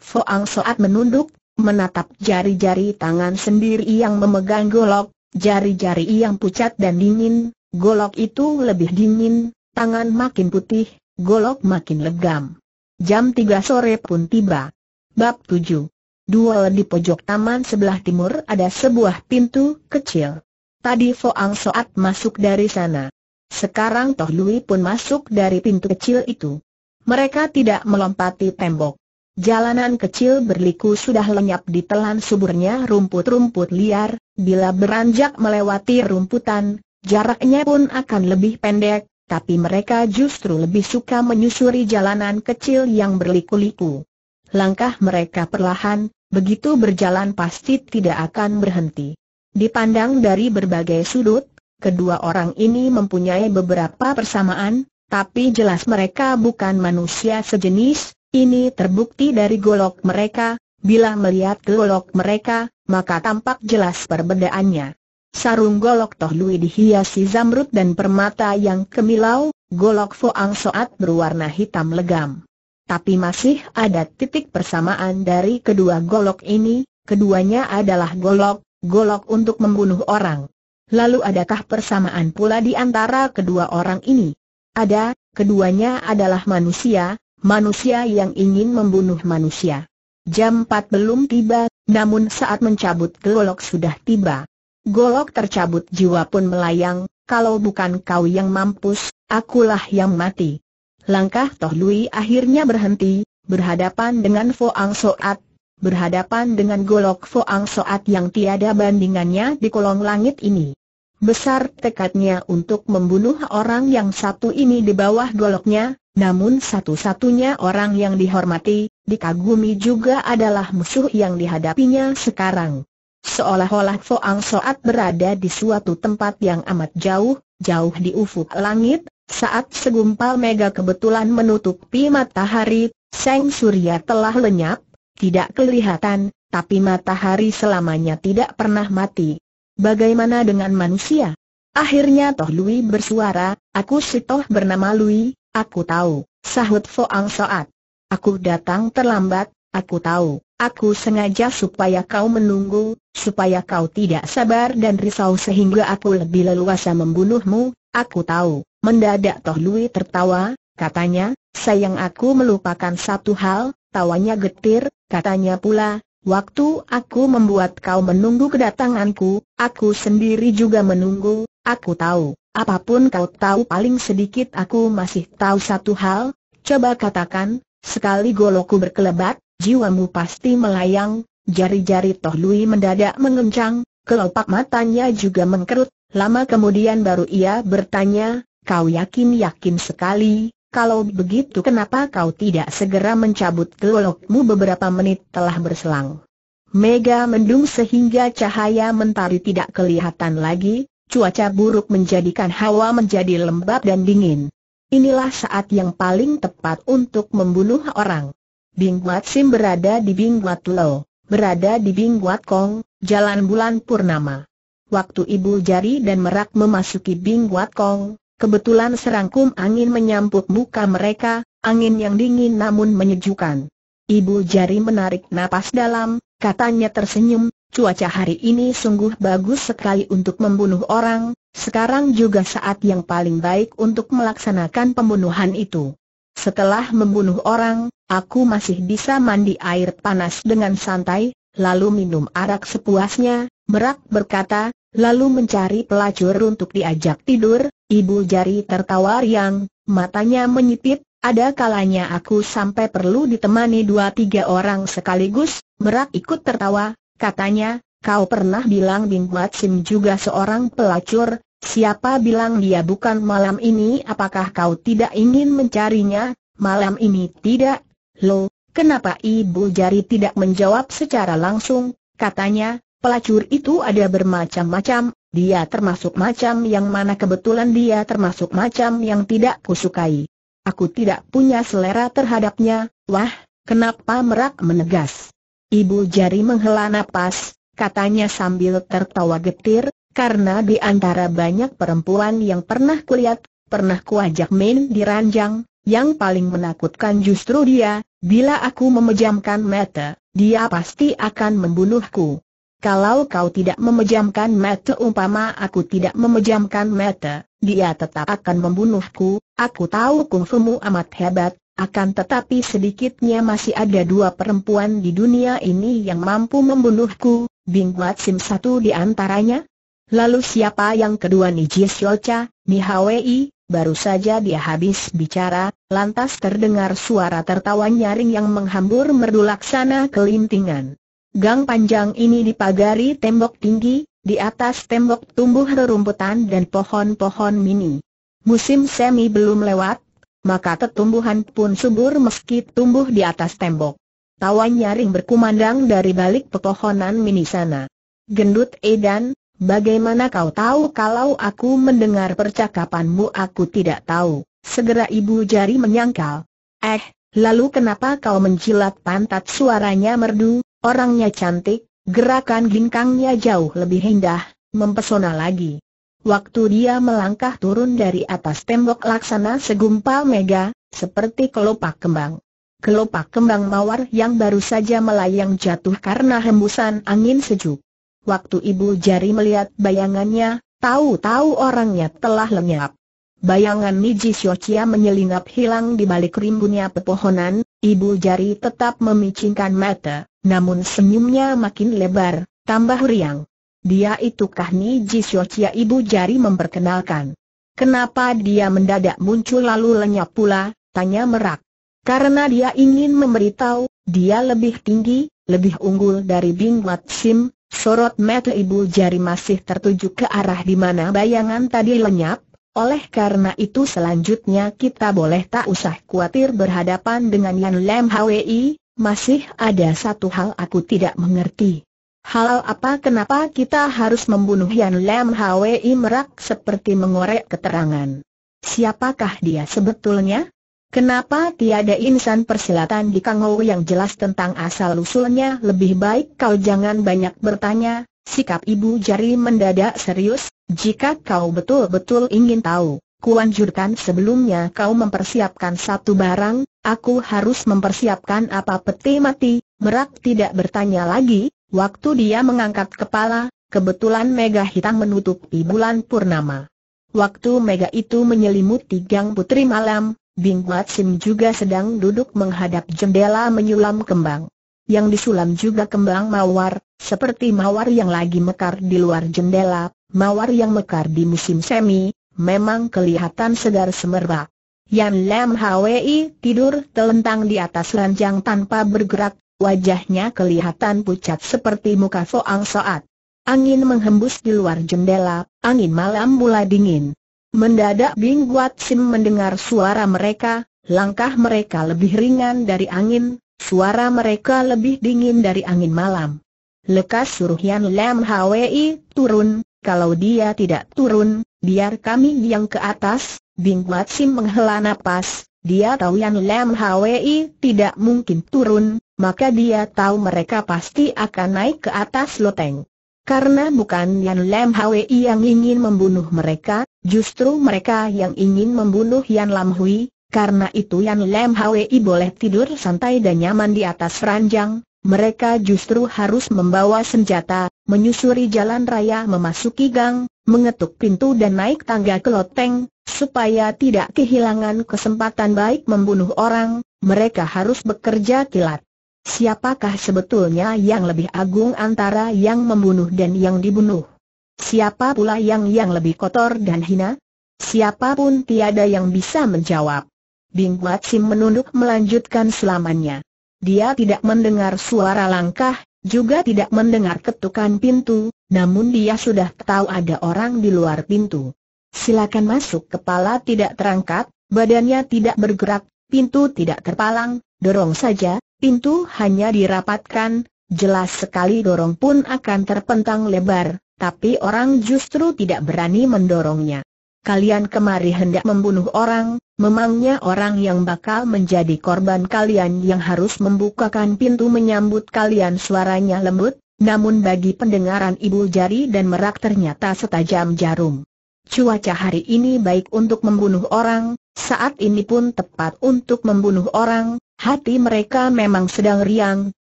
Foang Soat menunduk, menatap jari-jari tangan sendiri yang memegang golok, jari-jari yang pucat dan dingin, golok itu lebih dingin, tangan makin putih, golok makin legam. Jam 3 sore pun tiba. Bab 7 Dua di pojok taman sebelah timur ada sebuah pintu kecil. Tadi Foang Soat masuk dari sana. Sekarang Toh Lui pun masuk dari pintu kecil itu. Mereka tidak melompati tembok. Jalanan kecil berliku sudah lenyap di telan suburnya rumput-rumput liar, bila beranjak melewati rumputan, jaraknya pun akan lebih pendek, tapi mereka justru lebih suka menyusuri jalanan kecil yang berliku-liku. Langkah mereka perlahan, begitu berjalan pasti tidak akan berhenti. Dipandang dari berbagai sudut, kedua orang ini mempunyai beberapa persamaan, tapi jelas mereka bukan manusia sejenis, ini terbukti dari golok mereka, bila melihat golok mereka, maka tampak jelas perbedaannya. Sarung golok Toh dihiasi zamrud dan permata yang kemilau, golok Foang Soat berwarna hitam legam. Tapi masih ada titik persamaan dari kedua golok ini, keduanya adalah golok, golok untuk membunuh orang. Lalu adakah persamaan pula di antara kedua orang ini? Ada, keduanya adalah manusia, manusia yang ingin membunuh manusia. Jam 4 belum tiba, namun saat mencabut golok sudah tiba. Golok tercabut jiwa pun melayang, kalau bukan kau yang mampus, akulah yang mati. Langkah Toh Lui akhirnya berhenti, berhadapan dengan Foang Soat, berhadapan dengan golok Foang Soat yang tiada bandingannya di kolong langit ini. Besar tekadnya untuk membunuh orang yang satu ini di bawah goloknya, namun satu-satunya orang yang dihormati, dikagumi juga adalah musuh yang dihadapinya sekarang. Seolah-olah Foang Soat berada di suatu tempat yang amat jauh, jauh di ufuk langit, saat segumpal mega kebetulan menutupi matahari, Seng Surya telah lenyap, tidak kelihatan, tapi matahari selamanya tidak pernah mati. Bagaimana dengan manusia? Akhirnya Toh Lui bersuara, aku si Toh bernama Lui, Aku tahu, sahut Foang Soat. Aku datang terlambat, aku tahu, aku sengaja supaya kau menunggu, supaya kau tidak sabar dan risau sehingga aku lebih leluasa membunuhmu, aku tahu. Mendadak Toh Lui tertawa, katanya, sayang aku melupakan satu hal, tawanya getir, katanya pula, Waktu aku membuat kau menunggu kedatanganku, aku sendiri juga menunggu, aku tahu, Apapun kau tahu paling sedikit aku masih tahu satu hal, coba katakan, sekali goloku berkelebat, jiwamu pasti melayang, jari-jari Toh Lui mendadak mengencang, kelopak matanya juga mengkerut, lama kemudian baru ia bertanya, kau yakin-yakin sekali, kalau begitu kenapa kau tidak segera mencabut golokmu beberapa menit telah berselang. Mega mendung sehingga cahaya mentari tidak kelihatan lagi, Cuaca buruk menjadikan hawa menjadi lembab dan dingin. Inilah saat yang paling tepat untuk membunuh orang. Bingguat Sim berada di Bingguat Lo, berada di Bingguat Kong, Jalan Bulan Purnama. Waktu Ibu Jari dan Merak memasuki Bingguat Kong, kebetulan serangkum angin menyampuk muka mereka, angin yang dingin namun menyejukkan. Ibu Jari menarik napas dalam, katanya tersenyum, Cuaca hari ini sungguh bagus sekali untuk membunuh orang, sekarang juga saat yang paling baik untuk melaksanakan pembunuhan itu. Setelah membunuh orang, aku masih bisa mandi air panas dengan santai, lalu minum arak sepuasnya, Merak berkata, lalu mencari pelacur untuk diajak tidur, ibu jari tertawa riang, matanya menyipit, ada kalanya aku sampai perlu ditemani dua tiga orang sekaligus, Merak ikut tertawa, Katanya, kau pernah bilang Bing Huat Sim juga seorang pelacur, siapa bilang dia bukan malam ini apakah kau tidak ingin mencarinya, malam ini tidak? Loh, kenapa ibu jari tidak menjawab secara langsung? Katanya, pelacur itu ada bermacam-macam, dia termasuk macam yang mana kebetulan dia termasuk macam yang tidak kusukai. Aku tidak punya selera terhadapnya, wah, kenapa merak menegas. Ibu jari menghela napas, katanya sambil tertawa getir, karena di antara banyak perempuan yang pernah kulihat, pernah kuajak main di ranjang, yang paling menakutkan justru dia, bila aku memejamkan mata, dia pasti akan membunuhku. Kalau kau tidak memejamkan mata umpama aku tidak memejamkan mata, dia tetap akan membunuhku, aku tahu kungfumu amat hebat, akan tetapi sedikitnya masih ada dua perempuan di dunia ini yang mampu membunuhku, Bing Wat Sim satu di antaranya. Lalu siapa yang kedua Ni Jisyocha, Ni Hwi, baru saja dia habis bicara, lantas terdengar suara tertawa nyaring yang menghambur merdu laksana kelintingan. Gang panjang ini dipagari tembok tinggi, di atas tembok tumbuh rerumputan dan pohon-pohon mini. Musim semi belum lewat, maka tetumbuhan pun subur meski tumbuh di atas tembok. Tawa nyaring berkumandang dari balik pepohonan mini sana. Gendut Edan, bagaimana kau tahu kalau aku mendengar percakapanmu aku tidak tahu, segera ibu jari menyangkal. Eh, lalu kenapa kau menjilat pantat suaranya merdu, orangnya cantik, gerakan ginkangnya jauh lebih indah, mempesona lagi. Waktu dia melangkah turun dari atas tembok laksana segumpal mega, seperti kelopak kembang. Kelopak kembang mawar yang baru saja melayang jatuh karena hembusan angin sejuk. Waktu ibu jari melihat bayangannya, tahu-tahu orangnya telah lenyap. Bayangan Niji Siochia menyelinap hilang di balik rimbunnya pepohonan, ibu jari tetap memicingkan mata, namun senyumnya makin lebar, tambah riang. Dia itukah Ni Jisyochia ibu jari memperkenalkan. Kenapa dia mendadak muncul lalu lenyap pula, tanya merak. Karena dia ingin memberitahu, dia lebih tinggi, lebih unggul dari Bing Wat Sim, sorot mata ibu jari masih tertuju ke arah di mana bayangan tadi lenyap, oleh karena itu selanjutnya kita boleh tak usah khawatir berhadapan dengan Yan Lam Hwi, masih ada satu hal aku tidak mengerti. Hal apa kenapa kita harus membunuh Yan Lam Hwi Merak seperti mengorek keterangan. Siapakah dia sebetulnya? Kenapa tiada insan persilatan di Kangou yang jelas tentang asal-usulnya lebih baik kau jangan banyak bertanya, sikap ibu jari mendadak serius, jika kau betul-betul ingin tahu. Kuanjurkan sebelumnya kau mempersiapkan satu barang, aku harus mempersiapkan apa peti mati, Merak tidak bertanya lagi, Waktu dia mengangkat kepala, kebetulan mega hitam menutupi bulan purnama. Waktu mega itu menyelimuti gang putri malam, Bing Wat Sim juga sedang duduk menghadap jendela menyulam kembang. Yang disulam juga kembang mawar, seperti mawar yang lagi mekar di luar jendela, mawar yang mekar di musim semi, memang kelihatan segar semerbak. Yan Lam Hwi tidur telentang di atas ranjang tanpa bergerak, Wajahnya kelihatan pucat seperti muka Foang Saat. Angin menghembus di luar jendela, angin malam mula dingin. Mendadak Bing Guat Sim mendengar suara mereka, langkah mereka lebih ringan dari angin, suara mereka lebih dingin dari angin malam. Lekas suruh Yan Lam Hwi turun, kalau dia tidak turun, biar kami yang ke atas, Bing Guat Sim menghela napas, dia tahu Yan Lam Hwi tidak mungkin turun, maka dia tahu mereka pasti akan naik ke atas loteng. Karena bukan Yan Lam Hwi yang ingin membunuh mereka, justru mereka yang ingin membunuh Yan Lam Hui, karena itu Yan Lam Hwi boleh tidur santai dan nyaman di atas ranjang, mereka justru harus membawa senjata, menyusuri jalan raya memasuki gang, mengetuk pintu dan naik tangga ke loteng, supaya tidak kehilangan kesempatan baik membunuh orang, mereka harus bekerja kilat. Siapakah sebetulnya yang lebih agung antara yang membunuh dan yang dibunuh? Siapa pula yang yang lebih kotor dan hina? Siapapun tiada yang bisa menjawab. Bing Sim menunduk melanjutkan selamannya. Dia tidak mendengar suara langkah, juga tidak mendengar ketukan pintu, namun dia sudah tahu ada orang di luar pintu. Silakan masuk kepala tidak terangkat, badannya tidak bergerak, pintu tidak terpalang, dorong saja, pintu hanya dirapatkan, jelas sekali dorong pun akan terpentang lebar, tapi orang justru tidak berani mendorongnya kalian kemari hendak membunuh orang, memangnya orang yang bakal menjadi korban kalian yang harus membukakan pintu menyambut kalian suaranya lembut, namun bagi pendengaran ibu jari dan merak ternyata setajam jarum. Cuaca hari ini baik untuk membunuh orang, saat ini pun tepat untuk membunuh orang, hati mereka memang sedang riang,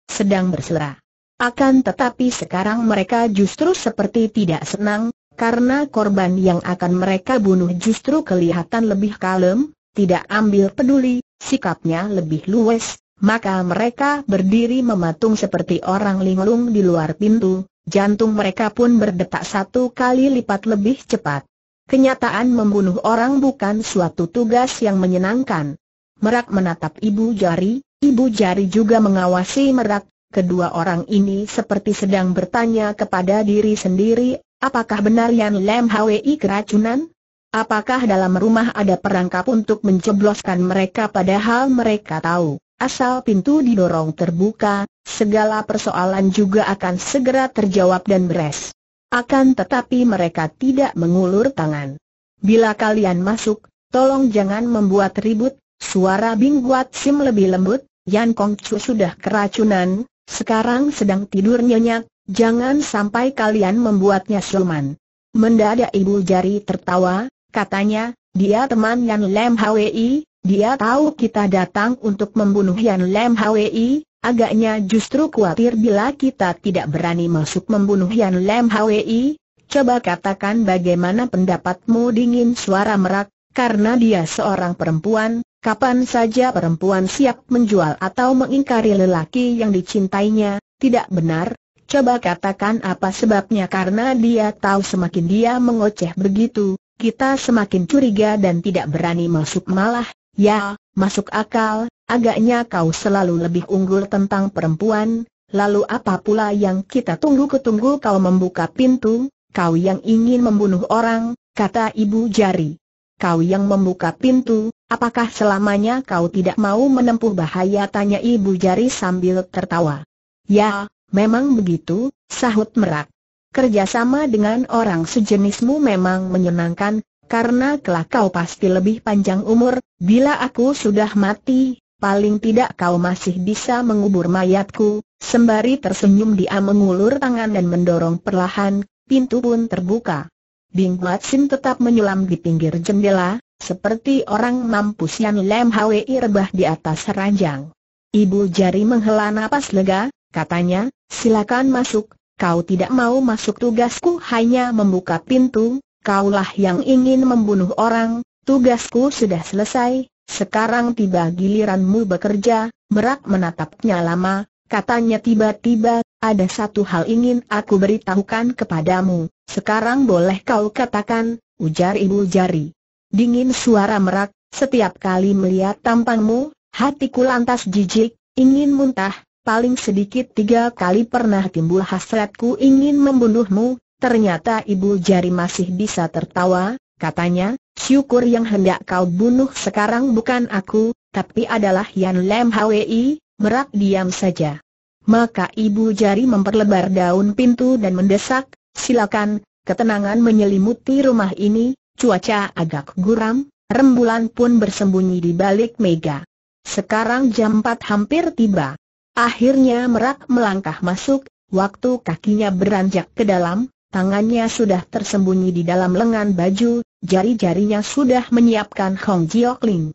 sedang berserah. Akan tetapi sekarang mereka justru seperti tidak senang, karena korban yang akan mereka bunuh justru kelihatan lebih kalem, tidak ambil peduli, sikapnya lebih luwes, maka mereka berdiri mematung seperti orang linglung di luar pintu, jantung mereka pun berdetak satu kali lipat lebih cepat. Kenyataan membunuh orang bukan suatu tugas yang menyenangkan. Merak menatap ibu jari, ibu jari juga mengawasi Merak, kedua orang ini seperti sedang bertanya kepada diri sendiri Apakah benar Yan Lem Hwi keracunan? Apakah dalam rumah ada perangkap untuk menjebloskan mereka padahal mereka tahu, asal pintu didorong terbuka, segala persoalan juga akan segera terjawab dan beres. Akan tetapi mereka tidak mengulur tangan. Bila kalian masuk, tolong jangan membuat ribut, suara Bing Guat Sim lebih lembut, Yan Kong Chu sudah keracunan, sekarang sedang tidur nyenyak, Jangan sampai kalian membuatnya siluman. Mendadak Ibu Jari tertawa, katanya, dia teman Yan Lem Hwi, dia tahu kita datang untuk membunuh Yan Lem Hwi, agaknya justru khawatir bila kita tidak berani masuk membunuh Yan Lem Hwi. Coba katakan bagaimana pendapatmu dingin suara merak, karena dia seorang perempuan, Kapan saja perempuan siap menjual atau mengingkari lelaki yang dicintainya, tidak benar, Coba katakan apa sebabnya karena dia tahu semakin dia mengoceh begitu, kita semakin curiga dan tidak berani masuk malah, ya, masuk akal, agaknya kau selalu lebih unggul tentang perempuan, lalu apa pula yang kita tunggu-ketunggu kau membuka pintu, kau yang ingin membunuh orang, kata ibu jari. Kau yang membuka pintu, apakah selamanya kau tidak mau menempuh bahaya tanya ibu jari sambil tertawa. Ya, Memang begitu, sahut merak. Kerjasama dengan orang sejenismu memang menyenangkan, karena kelak kau pasti lebih panjang umur, bila aku sudah mati, paling tidak kau masih bisa mengubur mayatku, sembari tersenyum dia mengulur tangan dan mendorong perlahan, pintu pun terbuka. Bing Watson tetap menyulam di pinggir jendela, seperti orang mampus yang lem hwi rebah di atas ranjang. Ibu jari menghela napas lega, katanya, Silakan masuk, kau tidak mau masuk tugasku hanya membuka pintu, kaulah yang ingin membunuh orang, tugasku sudah selesai, sekarang tiba giliranmu bekerja, merak menatapnya lama, katanya tiba-tiba, ada satu hal ingin aku beritahukan kepadamu, sekarang boleh kau katakan, ujar ibu jari. Dingin suara merak, setiap kali melihat tampangmu, hatiku lantas jijik, ingin muntah, paling sedikit tiga kali pernah timbul hasratku ingin membunuhmu, ternyata ibu jari masih bisa tertawa, katanya, syukur yang hendak kau bunuh sekarang bukan aku, tapi adalah Yan Lem Hwi, merak diam saja. Maka ibu jari memperlebar daun pintu dan mendesak, silakan, ketenangan menyelimuti rumah ini, cuaca agak guram, rembulan pun bersembunyi di balik mega. Sekarang jam empat hampir tiba. Akhirnya merak melangkah masuk, waktu kakinya beranjak ke dalam, tangannya sudah tersembunyi di dalam lengan baju, jari-jarinya sudah menyiapkan Hong Jiokling.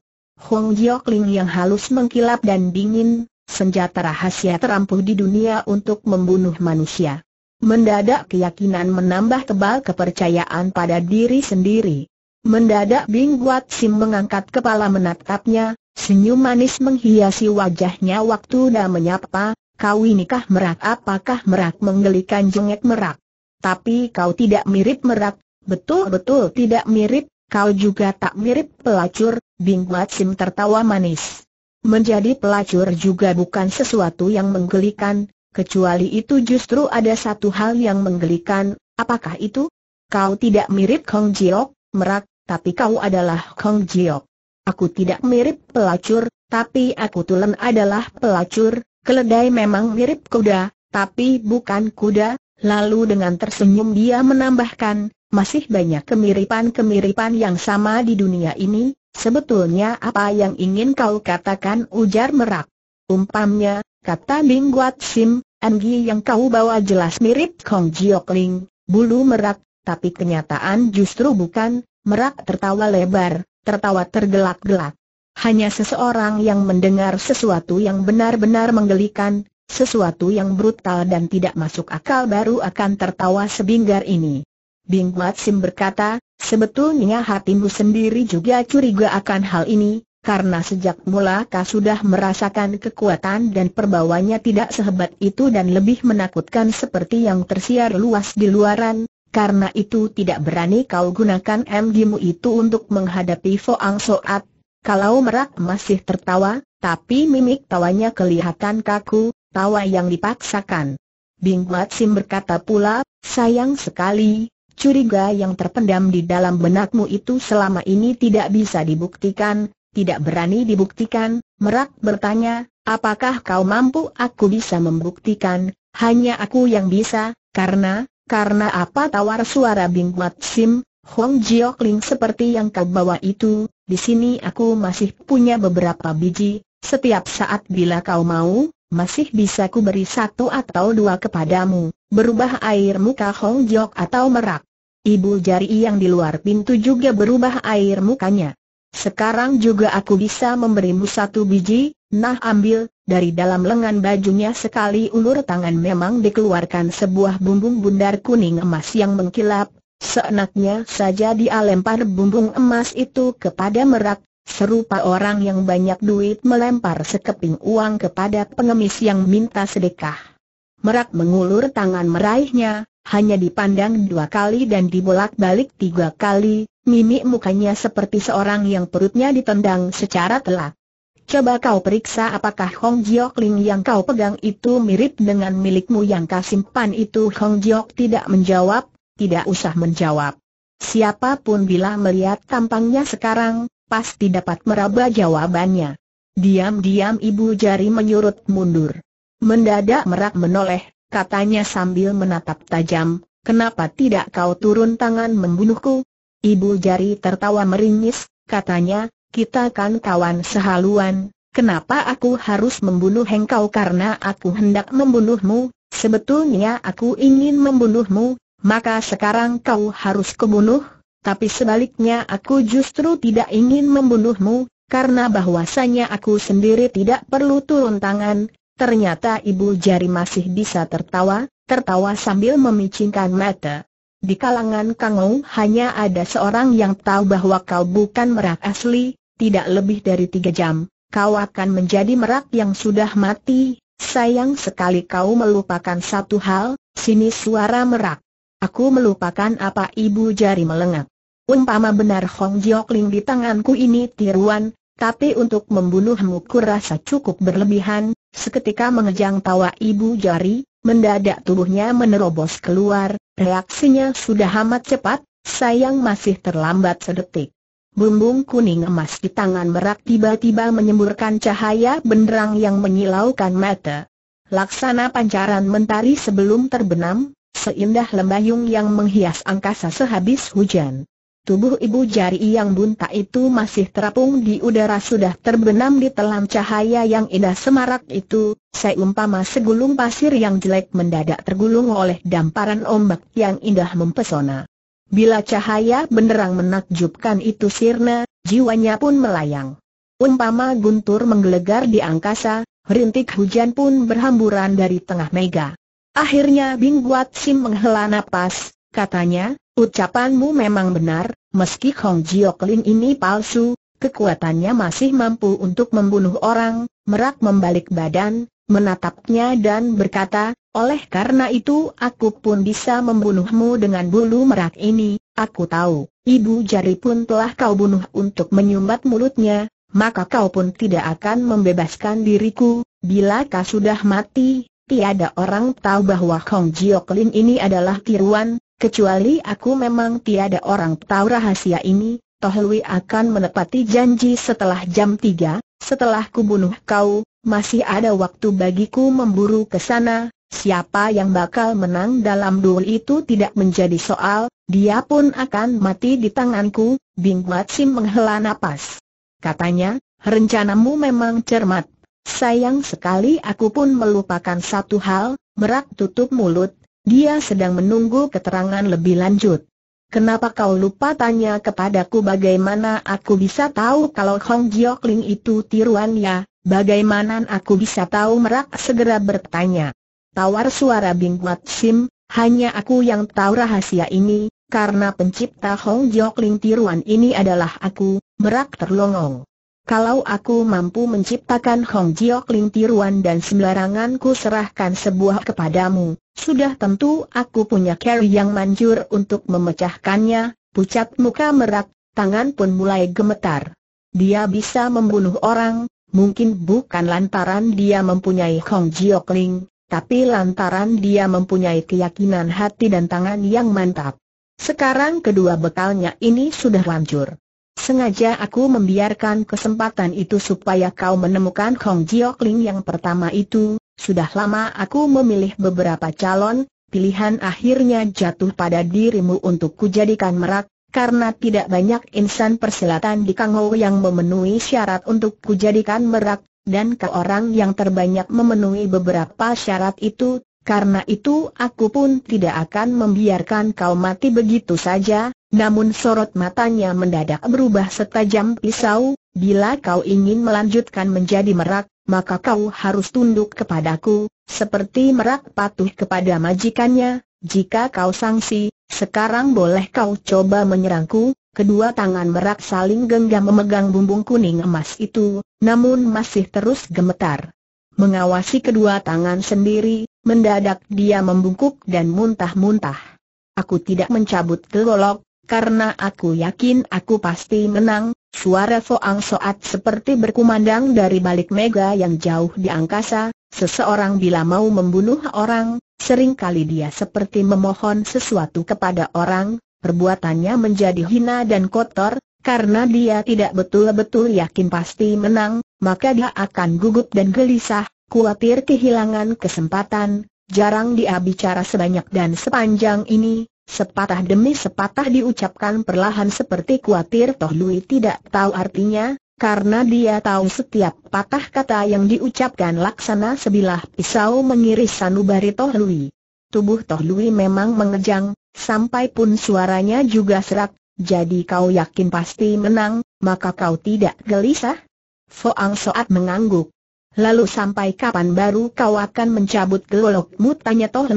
Hong Jiokling yang halus mengkilap dan dingin, senjata rahasia terampuh di dunia untuk membunuh manusia. Mendadak keyakinan menambah tebal kepercayaan pada diri sendiri. Mendadak Bing Guat Sim mengangkat kepala menatapnya, Senyum manis menghiasi wajahnya waktu dia menyapa, kau inikah merak apakah merak menggelikan jengek merak. Tapi kau tidak mirip merak, betul-betul tidak mirip, kau juga tak mirip pelacur, Bing Guat Sim tertawa manis. Menjadi pelacur juga bukan sesuatu yang menggelikan, kecuali itu justru ada satu hal yang menggelikan, apakah itu? Kau tidak mirip Kong Jiok, merak, tapi kau adalah Kong Jiok. Aku tidak mirip pelacur, tapi aku tulen adalah pelacur, keledai memang mirip kuda, tapi bukan kuda. Lalu dengan tersenyum dia menambahkan, masih banyak kemiripan-kemiripan yang sama di dunia ini, sebetulnya apa yang ingin kau katakan ujar merak. Umpamnya, kata Mingguat Sim, Angi yang kau bawa jelas mirip Kong Jiok Ling, bulu merak, tapi kenyataan justru bukan, merak tertawa lebar, tertawa tergelak-gelak. Hanya seseorang yang mendengar sesuatu yang benar-benar menggelikan, sesuatu yang brutal dan tidak masuk akal baru akan tertawa sebinggar ini. Bing Wat Sim berkata, sebetulnya hatimu sendiri juga curiga akan hal ini, karena sejak mula kau sudah merasakan kekuatan dan perbawanya tidak sehebat itu dan lebih menakutkan seperti yang tersiar luas di luaran, karena itu tidak berani kau gunakan MG-mu itu untuk menghadapi Foang Soat. Kalau merak masih tertawa, tapi mimik tawanya kelihatan kaku, tawa yang dipaksakan. Bing Wat Sim berkata pula, sayang sekali, curiga yang terpendam di dalam benakmu itu selama ini tidak bisa dibuktikan, tidak berani dibuktikan, merak bertanya, apakah kau mampu aku bisa membuktikan, hanya aku yang bisa, karena, karena apa tawar suara Bing Mat Sim, Hong Jiok Ling seperti yang kau bawa itu, di sini aku masih punya beberapa biji, setiap saat bila kau mau, masih bisa ku beri satu atau dua kepadamu, berubah air muka Hong Jiok atau merak. Ibu jari yang di luar pintu juga berubah air mukanya. Sekarang juga aku bisa memberimu satu biji, nah ambil, dari dalam lengan bajunya sekali ulur tangan memang dikeluarkan sebuah bumbung bundar kuning emas yang mengkilap, seenaknya saja dia lempar bumbung emas itu kepada merak, serupa orang yang banyak duit melempar sekeping uang kepada pengemis yang minta sedekah. Merak mengulur tangan meraihnya, hanya dipandang dua kali dan dibolak-balik tiga kali, mimik mukanya seperti seorang yang perutnya ditendang secara telak. Coba kau periksa apakah Hong Jiok Ling yang kau pegang itu mirip dengan milikmu yang kau simpan itu Hong Jiok tidak menjawab, tidak usah menjawab. Siapapun bila melihat tampangnya sekarang, pasti dapat meraba jawabannya. Diam-diam ibu jari menyurut mundur. Mendadak merak menoleh, katanya sambil menatap tajam, kenapa tidak kau turun tangan membunuhku? Ibu jari tertawa meringis, katanya, kita kan kawan sehaluan, kenapa aku harus membunuh engkau karena aku hendak membunuhmu, sebetulnya aku ingin membunuhmu, maka sekarang kau harus kebunuh, tapi sebaliknya aku justru tidak ingin membunuhmu, karena bahwasanya aku sendiri tidak perlu turun tangan, ternyata ibu jari masih bisa tertawa, tertawa sambil memicingkan mata. Di kalangan Kangou hanya ada seorang yang tahu bahwa kau bukan merak asli, tidak lebih dari tiga jam, kau akan menjadi merak yang sudah mati, sayang sekali kau melupakan satu hal, sini suara merak. Aku melupakan apa ibu jari melengak. Umpama benar Hong Jiokling di tanganku ini tiruan, tapi untuk membunuhmu kurasa cukup berlebihan, seketika mengejang tawa ibu jari, mendadak tubuhnya menerobos keluar, reaksinya sudah amat cepat, sayang masih terlambat sedetik. Bumbung kuning emas di tangan merak tiba-tiba menyemburkan cahaya benderang yang menyilaukan mata. Laksana pancaran mentari sebelum terbenam, seindah lembayung yang menghias angkasa sehabis hujan. Tubuh ibu jari yang buntak itu masih terapung di udara sudah terbenam di telam cahaya yang indah semarak itu, seumpama segulung pasir yang jelek mendadak tergulung oleh damparan ombak yang indah mempesona. Bila cahaya benderang menakjubkan itu sirna, jiwanya pun melayang. Umpama guntur menggelegar di angkasa, rintik hujan pun berhamburan dari tengah mega. Akhirnya Bing Guat Sim menghela napas, katanya, ucapanmu memang benar, meski Hong Jio Lin ini palsu, kekuatannya masih mampu untuk membunuh orang, merak membalik badan, menatapnya dan berkata, oleh karena itu aku pun bisa membunuhmu dengan bulu merak ini, aku tahu, ibu jari pun telah kau bunuh untuk menyumbat mulutnya, maka kau pun tidak akan membebaskan diriku, bila kau sudah mati, tiada orang tahu bahwa Hong Jiok Lin ini adalah tiruan, kecuali aku memang tiada orang tahu rahasia ini, Toh Lui akan menepati janji setelah jam 3, setelah kubunuh kau, masih ada waktu bagiku memburu ke sana, siapa yang bakal menang dalam duel itu tidak menjadi soal, dia pun akan mati di tanganku, Bing Mat Sim menghela napas. Katanya, rencanamu memang cermat. Sayang sekali aku pun melupakan satu hal, merak tutup mulut, dia sedang menunggu keterangan lebih lanjut. Kenapa kau lupa tanya kepadaku bagaimana aku bisa tahu kalau Hong Jiokling itu tiruan ya? Bagaimana aku bisa tahu merak segera bertanya. Tawar suara Bing Wat Sim, hanya aku yang tahu rahasia ini, karena pencipta Hong Ling tiruan ini adalah aku, merak terlongong. Kalau aku mampu menciptakan Hong Ling tiruan dan sembaranganku serahkan sebuah kepadamu, sudah tentu aku punya carry yang manjur untuk memecahkannya, pucat muka merak, tangan pun mulai gemetar. Dia bisa membunuh orang, mungkin bukan lantaran dia mempunyai Hong Jio Ling, tapi lantaran dia mempunyai keyakinan hati dan tangan yang mantap. Sekarang kedua bekalnya ini sudah lancur. Sengaja aku membiarkan kesempatan itu supaya kau menemukan Hong Jio Ling yang pertama itu, sudah lama aku memilih beberapa calon, pilihan akhirnya jatuh pada dirimu untuk kujadikan merak, karena tidak banyak insan persilatan di Kangou yang memenuhi syarat untuk kujadikan merak, dan ke orang yang terbanyak memenuhi beberapa syarat itu, karena itu aku pun tidak akan membiarkan kau mati begitu saja, namun sorot matanya mendadak berubah setajam pisau, bila kau ingin melanjutkan menjadi merak, maka kau harus tunduk kepadaku, seperti merak patuh kepada majikannya, jika kau sangsi, sekarang boleh kau coba menyerangku, Kedua tangan merak saling genggam memegang bumbung kuning emas itu, namun masih terus gemetar. Mengawasi kedua tangan sendiri, mendadak dia membungkuk dan muntah-muntah. Aku tidak mencabut telolok, karena aku yakin aku pasti menang, suara Foang Soat seperti berkumandang dari balik mega yang jauh di angkasa, seseorang bila mau membunuh orang, Sering kali dia seperti memohon sesuatu kepada orang, perbuatannya menjadi hina dan kotor, karena dia tidak betul-betul yakin pasti menang, maka dia akan gugup dan gelisah, khawatir kehilangan kesempatan, jarang dia bicara sebanyak dan sepanjang ini, sepatah demi sepatah diucapkan perlahan seperti khawatir Toh Lui tidak tahu artinya, karena dia tahu setiap patah kata yang diucapkan laksana sebilah pisau mengiris sanubari Toh Tubuh Toh memang mengejang, sampai pun suaranya juga serak, jadi kau yakin pasti menang, maka kau tidak gelisah? Foang Soat mengangguk. Lalu sampai kapan baru kau akan mencabut golokmu? Tanya Toh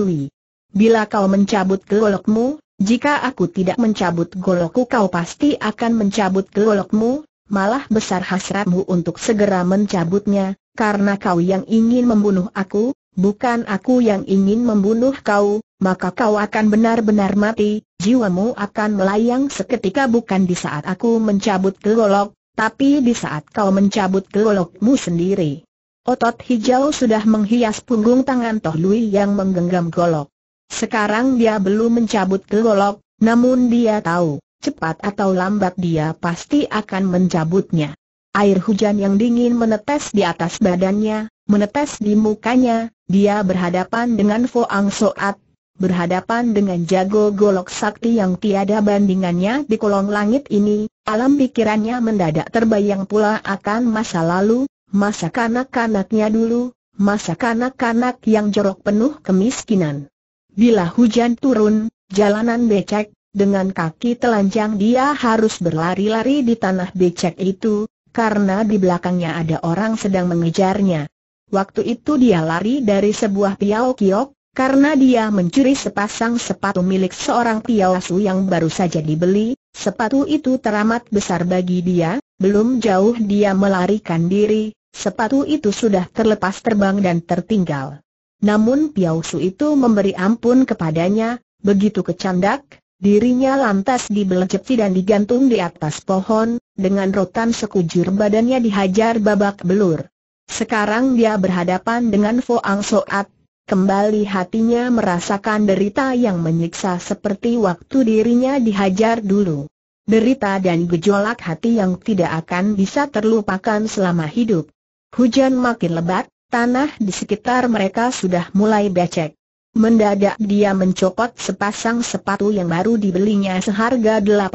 Bila kau mencabut golokmu, jika aku tidak mencabut golokku kau pasti akan mencabut golokmu, malah besar hasratmu untuk segera mencabutnya, karena kau yang ingin membunuh aku, bukan aku yang ingin membunuh kau, maka kau akan benar-benar mati, jiwamu akan melayang seketika bukan di saat aku mencabut gelolok tapi di saat kau mencabut gelolokmu sendiri. Otot hijau sudah menghias punggung tangan Toh Lui yang menggenggam golok. Sekarang dia belum mencabut golok, namun dia tahu cepat atau lambat dia pasti akan mencabutnya. Air hujan yang dingin menetes di atas badannya, menetes di mukanya, dia berhadapan dengan Foang Soat, berhadapan dengan jago golok sakti yang tiada bandingannya di kolong langit ini, alam pikirannya mendadak terbayang pula akan masa lalu, masa kanak-kanaknya dulu, masa kanak-kanak yang jorok penuh kemiskinan. Bila hujan turun, jalanan becek, dengan kaki telanjang dia harus berlari-lari di tanah becek itu, karena di belakangnya ada orang sedang mengejarnya. Waktu itu dia lari dari sebuah piau kiok, karena dia mencuri sepasang sepatu milik seorang piasu yang baru saja dibeli, sepatu itu teramat besar bagi dia, belum jauh dia melarikan diri, sepatu itu sudah terlepas terbang dan tertinggal. Namun piausu itu memberi ampun kepadanya, begitu kecandak, Dirinya lantas dibeljeti dan digantung di atas pohon, dengan rotan sekujur badannya dihajar babak belur. Sekarang dia berhadapan dengan Foang Soat, kembali hatinya merasakan derita yang menyiksa seperti waktu dirinya dihajar dulu. Derita dan gejolak hati yang tidak akan bisa terlupakan selama hidup. Hujan makin lebat, tanah di sekitar mereka sudah mulai becek. Mendadak dia mencopot sepasang sepatu yang baru dibelinya seharga 18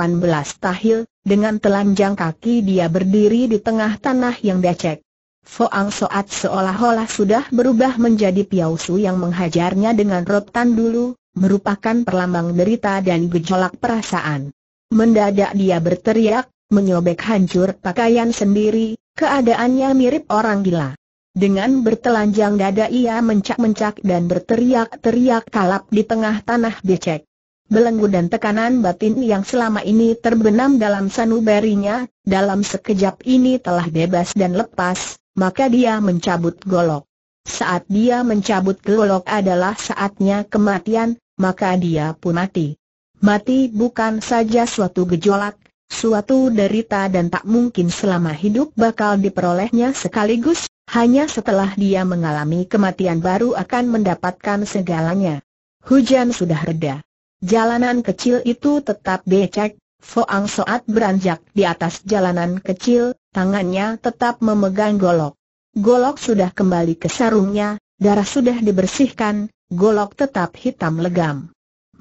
tahil, dengan telanjang kaki dia berdiri di tengah tanah yang becek. Foang Soat seolah-olah sudah berubah menjadi piausu yang menghajarnya dengan rotan dulu, merupakan perlambang derita dan gejolak perasaan. Mendadak dia berteriak, menyobek hancur pakaian sendiri, keadaannya mirip orang gila. Dengan bertelanjang dada ia mencak-mencak dan berteriak-teriak kalap di tengah tanah becek. Belenggu dan tekanan batin yang selama ini terbenam dalam sanubarinya, dalam sekejap ini telah bebas dan lepas, maka dia mencabut golok. Saat dia mencabut golok adalah saatnya kematian, maka dia pun mati. Mati bukan saja suatu gejolak, suatu derita dan tak mungkin selama hidup bakal diperolehnya sekaligus, hanya setelah dia mengalami kematian baru akan mendapatkan segalanya. Hujan sudah reda. Jalanan kecil itu tetap becek, Foang Soat beranjak di atas jalanan kecil, tangannya tetap memegang golok. Golok sudah kembali ke sarungnya, darah sudah dibersihkan, golok tetap hitam legam.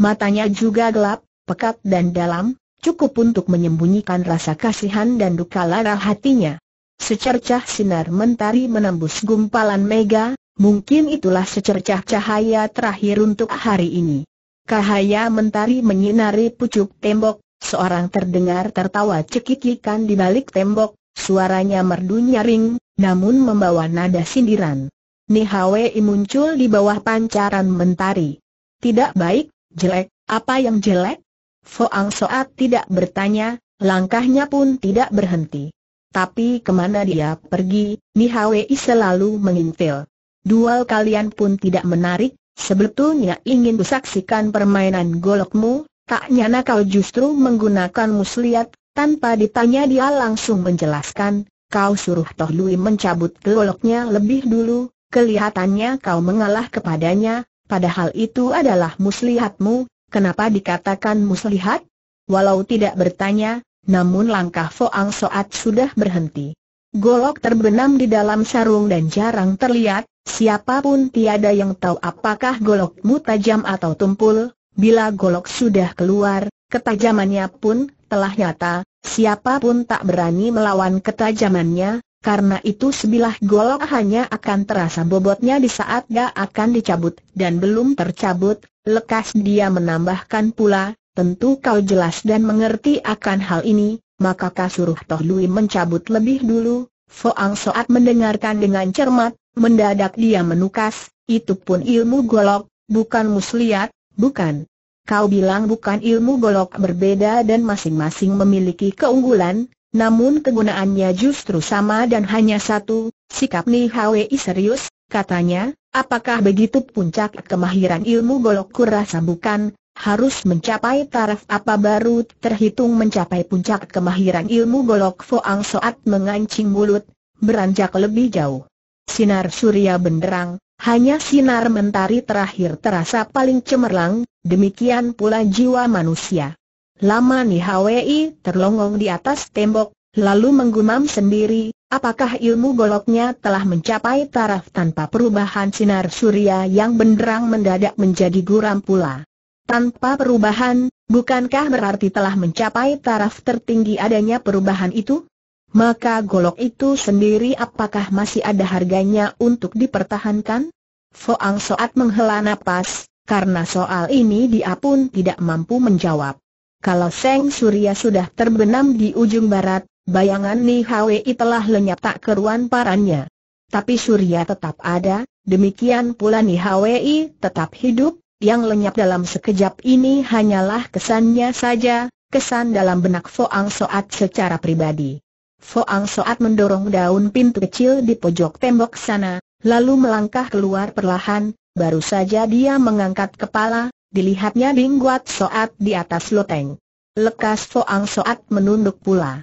Matanya juga gelap, pekat dan dalam, cukup untuk menyembunyikan rasa kasihan dan duka lara hatinya. Secercah sinar mentari menembus gumpalan mega, mungkin itulah secercah cahaya terakhir untuk hari ini. Cahaya mentari menyinari pucuk tembok, seorang terdengar tertawa cekikikan di balik tembok, suaranya merdu nyaring, namun membawa nada sindiran. Nihawei muncul di bawah pancaran mentari. Tidak baik, jelek, apa yang jelek? Foang Soat tidak bertanya, langkahnya pun tidak berhenti. Tapi kemana dia pergi, Nihawei selalu mengintil. Dual kalian pun tidak menarik, sebetulnya ingin kusaksikan permainan golokmu, tak nyana kau justru menggunakan muslihat, tanpa ditanya dia langsung menjelaskan, kau suruh Toh Lui mencabut goloknya lebih dulu, kelihatannya kau mengalah kepadanya, padahal itu adalah muslihatmu, Kenapa dikatakan muslihat? Walau tidak bertanya, namun langkah Foang Soat sudah berhenti. Golok terbenam di dalam sarung dan jarang terlihat, siapapun tiada yang tahu apakah golokmu tajam atau tumpul, bila golok sudah keluar, ketajamannya pun telah nyata, siapapun tak berani melawan ketajamannya, karena itu sebilah golok hanya akan terasa bobotnya di saat dia akan dicabut dan belum tercabut, lekas dia menambahkan pula, tentu kau jelas dan mengerti akan hal ini, maka kasuruh Toh Lui mencabut lebih dulu. Foang Soat mendengarkan dengan cermat, mendadak dia menukas, itu pun ilmu golok, bukan muslihat, bukan. Kau bilang bukan ilmu golok berbeda dan masing-masing memiliki keunggulan, namun kegunaannya justru sama dan hanya satu, sikap Ni Hwi serius, katanya, apakah begitu puncak kemahiran ilmu golok kurasa bukan, harus mencapai taraf apa baru terhitung mencapai puncak kemahiran ilmu golok Foang Soat mengancing mulut, beranjak lebih jauh. Sinar surya benderang, hanya sinar mentari terakhir terasa paling cemerlang, demikian pula jiwa manusia. Lama Nihawi terlongong di atas tembok, lalu menggumam sendiri, apakah ilmu goloknya telah mencapai taraf tanpa perubahan sinar surya yang benderang mendadak menjadi guram pula. Tanpa perubahan, bukankah berarti telah mencapai taraf tertinggi adanya perubahan itu? Maka golok itu sendiri apakah masih ada harganya untuk dipertahankan? Foang Soat menghela napas, karena soal ini dia pun tidak mampu menjawab. Kalau Seng Surya sudah terbenam di ujung barat, bayangan Ni Hwi telah lenyap tak keruan parannya. Tapi Surya tetap ada, demikian pula Ni Hwi tetap hidup, yang lenyap dalam sekejap ini hanyalah kesannya saja, kesan dalam benak Foang Soat secara pribadi. Foang Soat mendorong daun pintu kecil di pojok tembok sana, lalu melangkah keluar perlahan, baru saja dia mengangkat kepala, dilihatnya Bing Guat Soat di atas loteng. Lekas Foang Soat menunduk pula.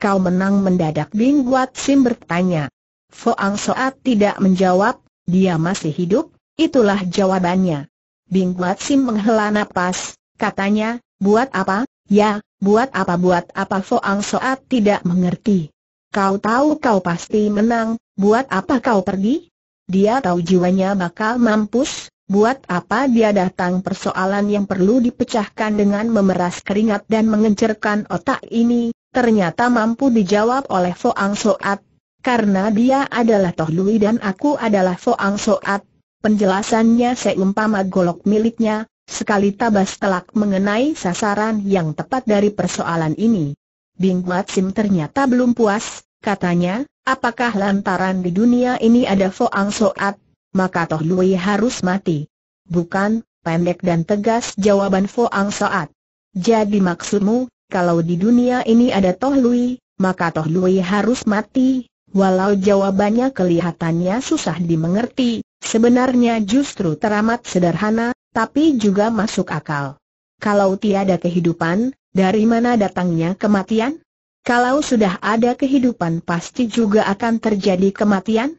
Kau menang mendadak Bing Guat Sim bertanya. Foang Soat tidak menjawab, dia masih hidup, itulah jawabannya. Bing Guat Sim menghela napas, katanya, buat apa, ya, buat apa buat apa Foang Soat tidak mengerti. Kau tahu kau pasti menang, buat apa kau pergi? Dia tahu jiwanya bakal mampus, Buat apa dia datang persoalan yang perlu dipecahkan dengan memeras keringat dan mengencerkan otak ini, ternyata mampu dijawab oleh Foang Soat. Karena dia adalah Toh Lui dan aku adalah Foang Soat. Penjelasannya seumpama golok miliknya, sekali tabas telak mengenai sasaran yang tepat dari persoalan ini. Bing Mat Sim ternyata belum puas, katanya, apakah lantaran di dunia ini ada Foang Soat, maka Toh Lui harus mati. Bukan, pendek dan tegas jawaban Foang Saat. Jadi maksudmu, kalau di dunia ini ada Toh Lui, maka Toh Lui harus mati, walau jawabannya kelihatannya susah dimengerti, sebenarnya justru teramat sederhana, tapi juga masuk akal. Kalau tiada kehidupan, dari mana datangnya kematian? Kalau sudah ada kehidupan pasti juga akan terjadi kematian?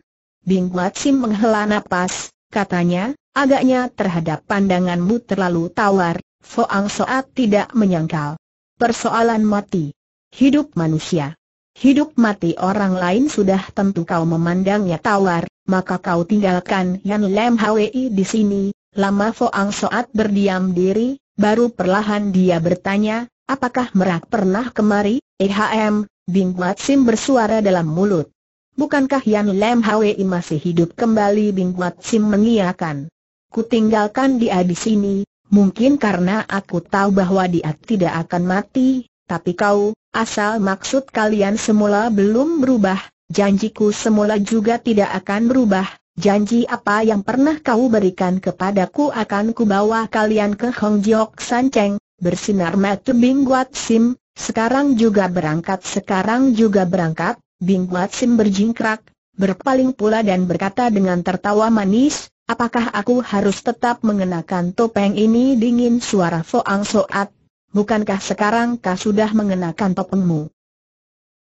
Bing Sim menghela nafas, katanya, agaknya terhadap pandanganmu terlalu tawar, Foang Soat tidak menyangkal. Persoalan mati. Hidup manusia. Hidup mati orang lain sudah tentu kau memandangnya tawar, maka kau tinggalkan Yan Lem Hwi di sini. Lama Foang Soat berdiam diri, baru perlahan dia bertanya, apakah Merak pernah kemari? Ehm, Bing Sim bersuara dalam mulut. Bukankah Yan Lem Hwi masih hidup kembali Bing Wat Sim mengiakan. Ku tinggalkan dia di sini, mungkin karena aku tahu bahwa dia tidak akan mati, tapi kau, asal maksud kalian semula belum berubah, janjiku semula juga tidak akan berubah, Janji apa yang pernah kau berikan kepadaku akan kubawa kalian ke Hong Jok San Cheng, bersinar mata Bing Wat Sim, sekarang juga berangkat sekarang juga berangkat, Bing Sim berjingkrak, berpaling pula dan berkata dengan tertawa manis, apakah aku harus tetap mengenakan topeng ini dingin suara Foang Soat, bukankah sekarang kau sudah mengenakan topengmu?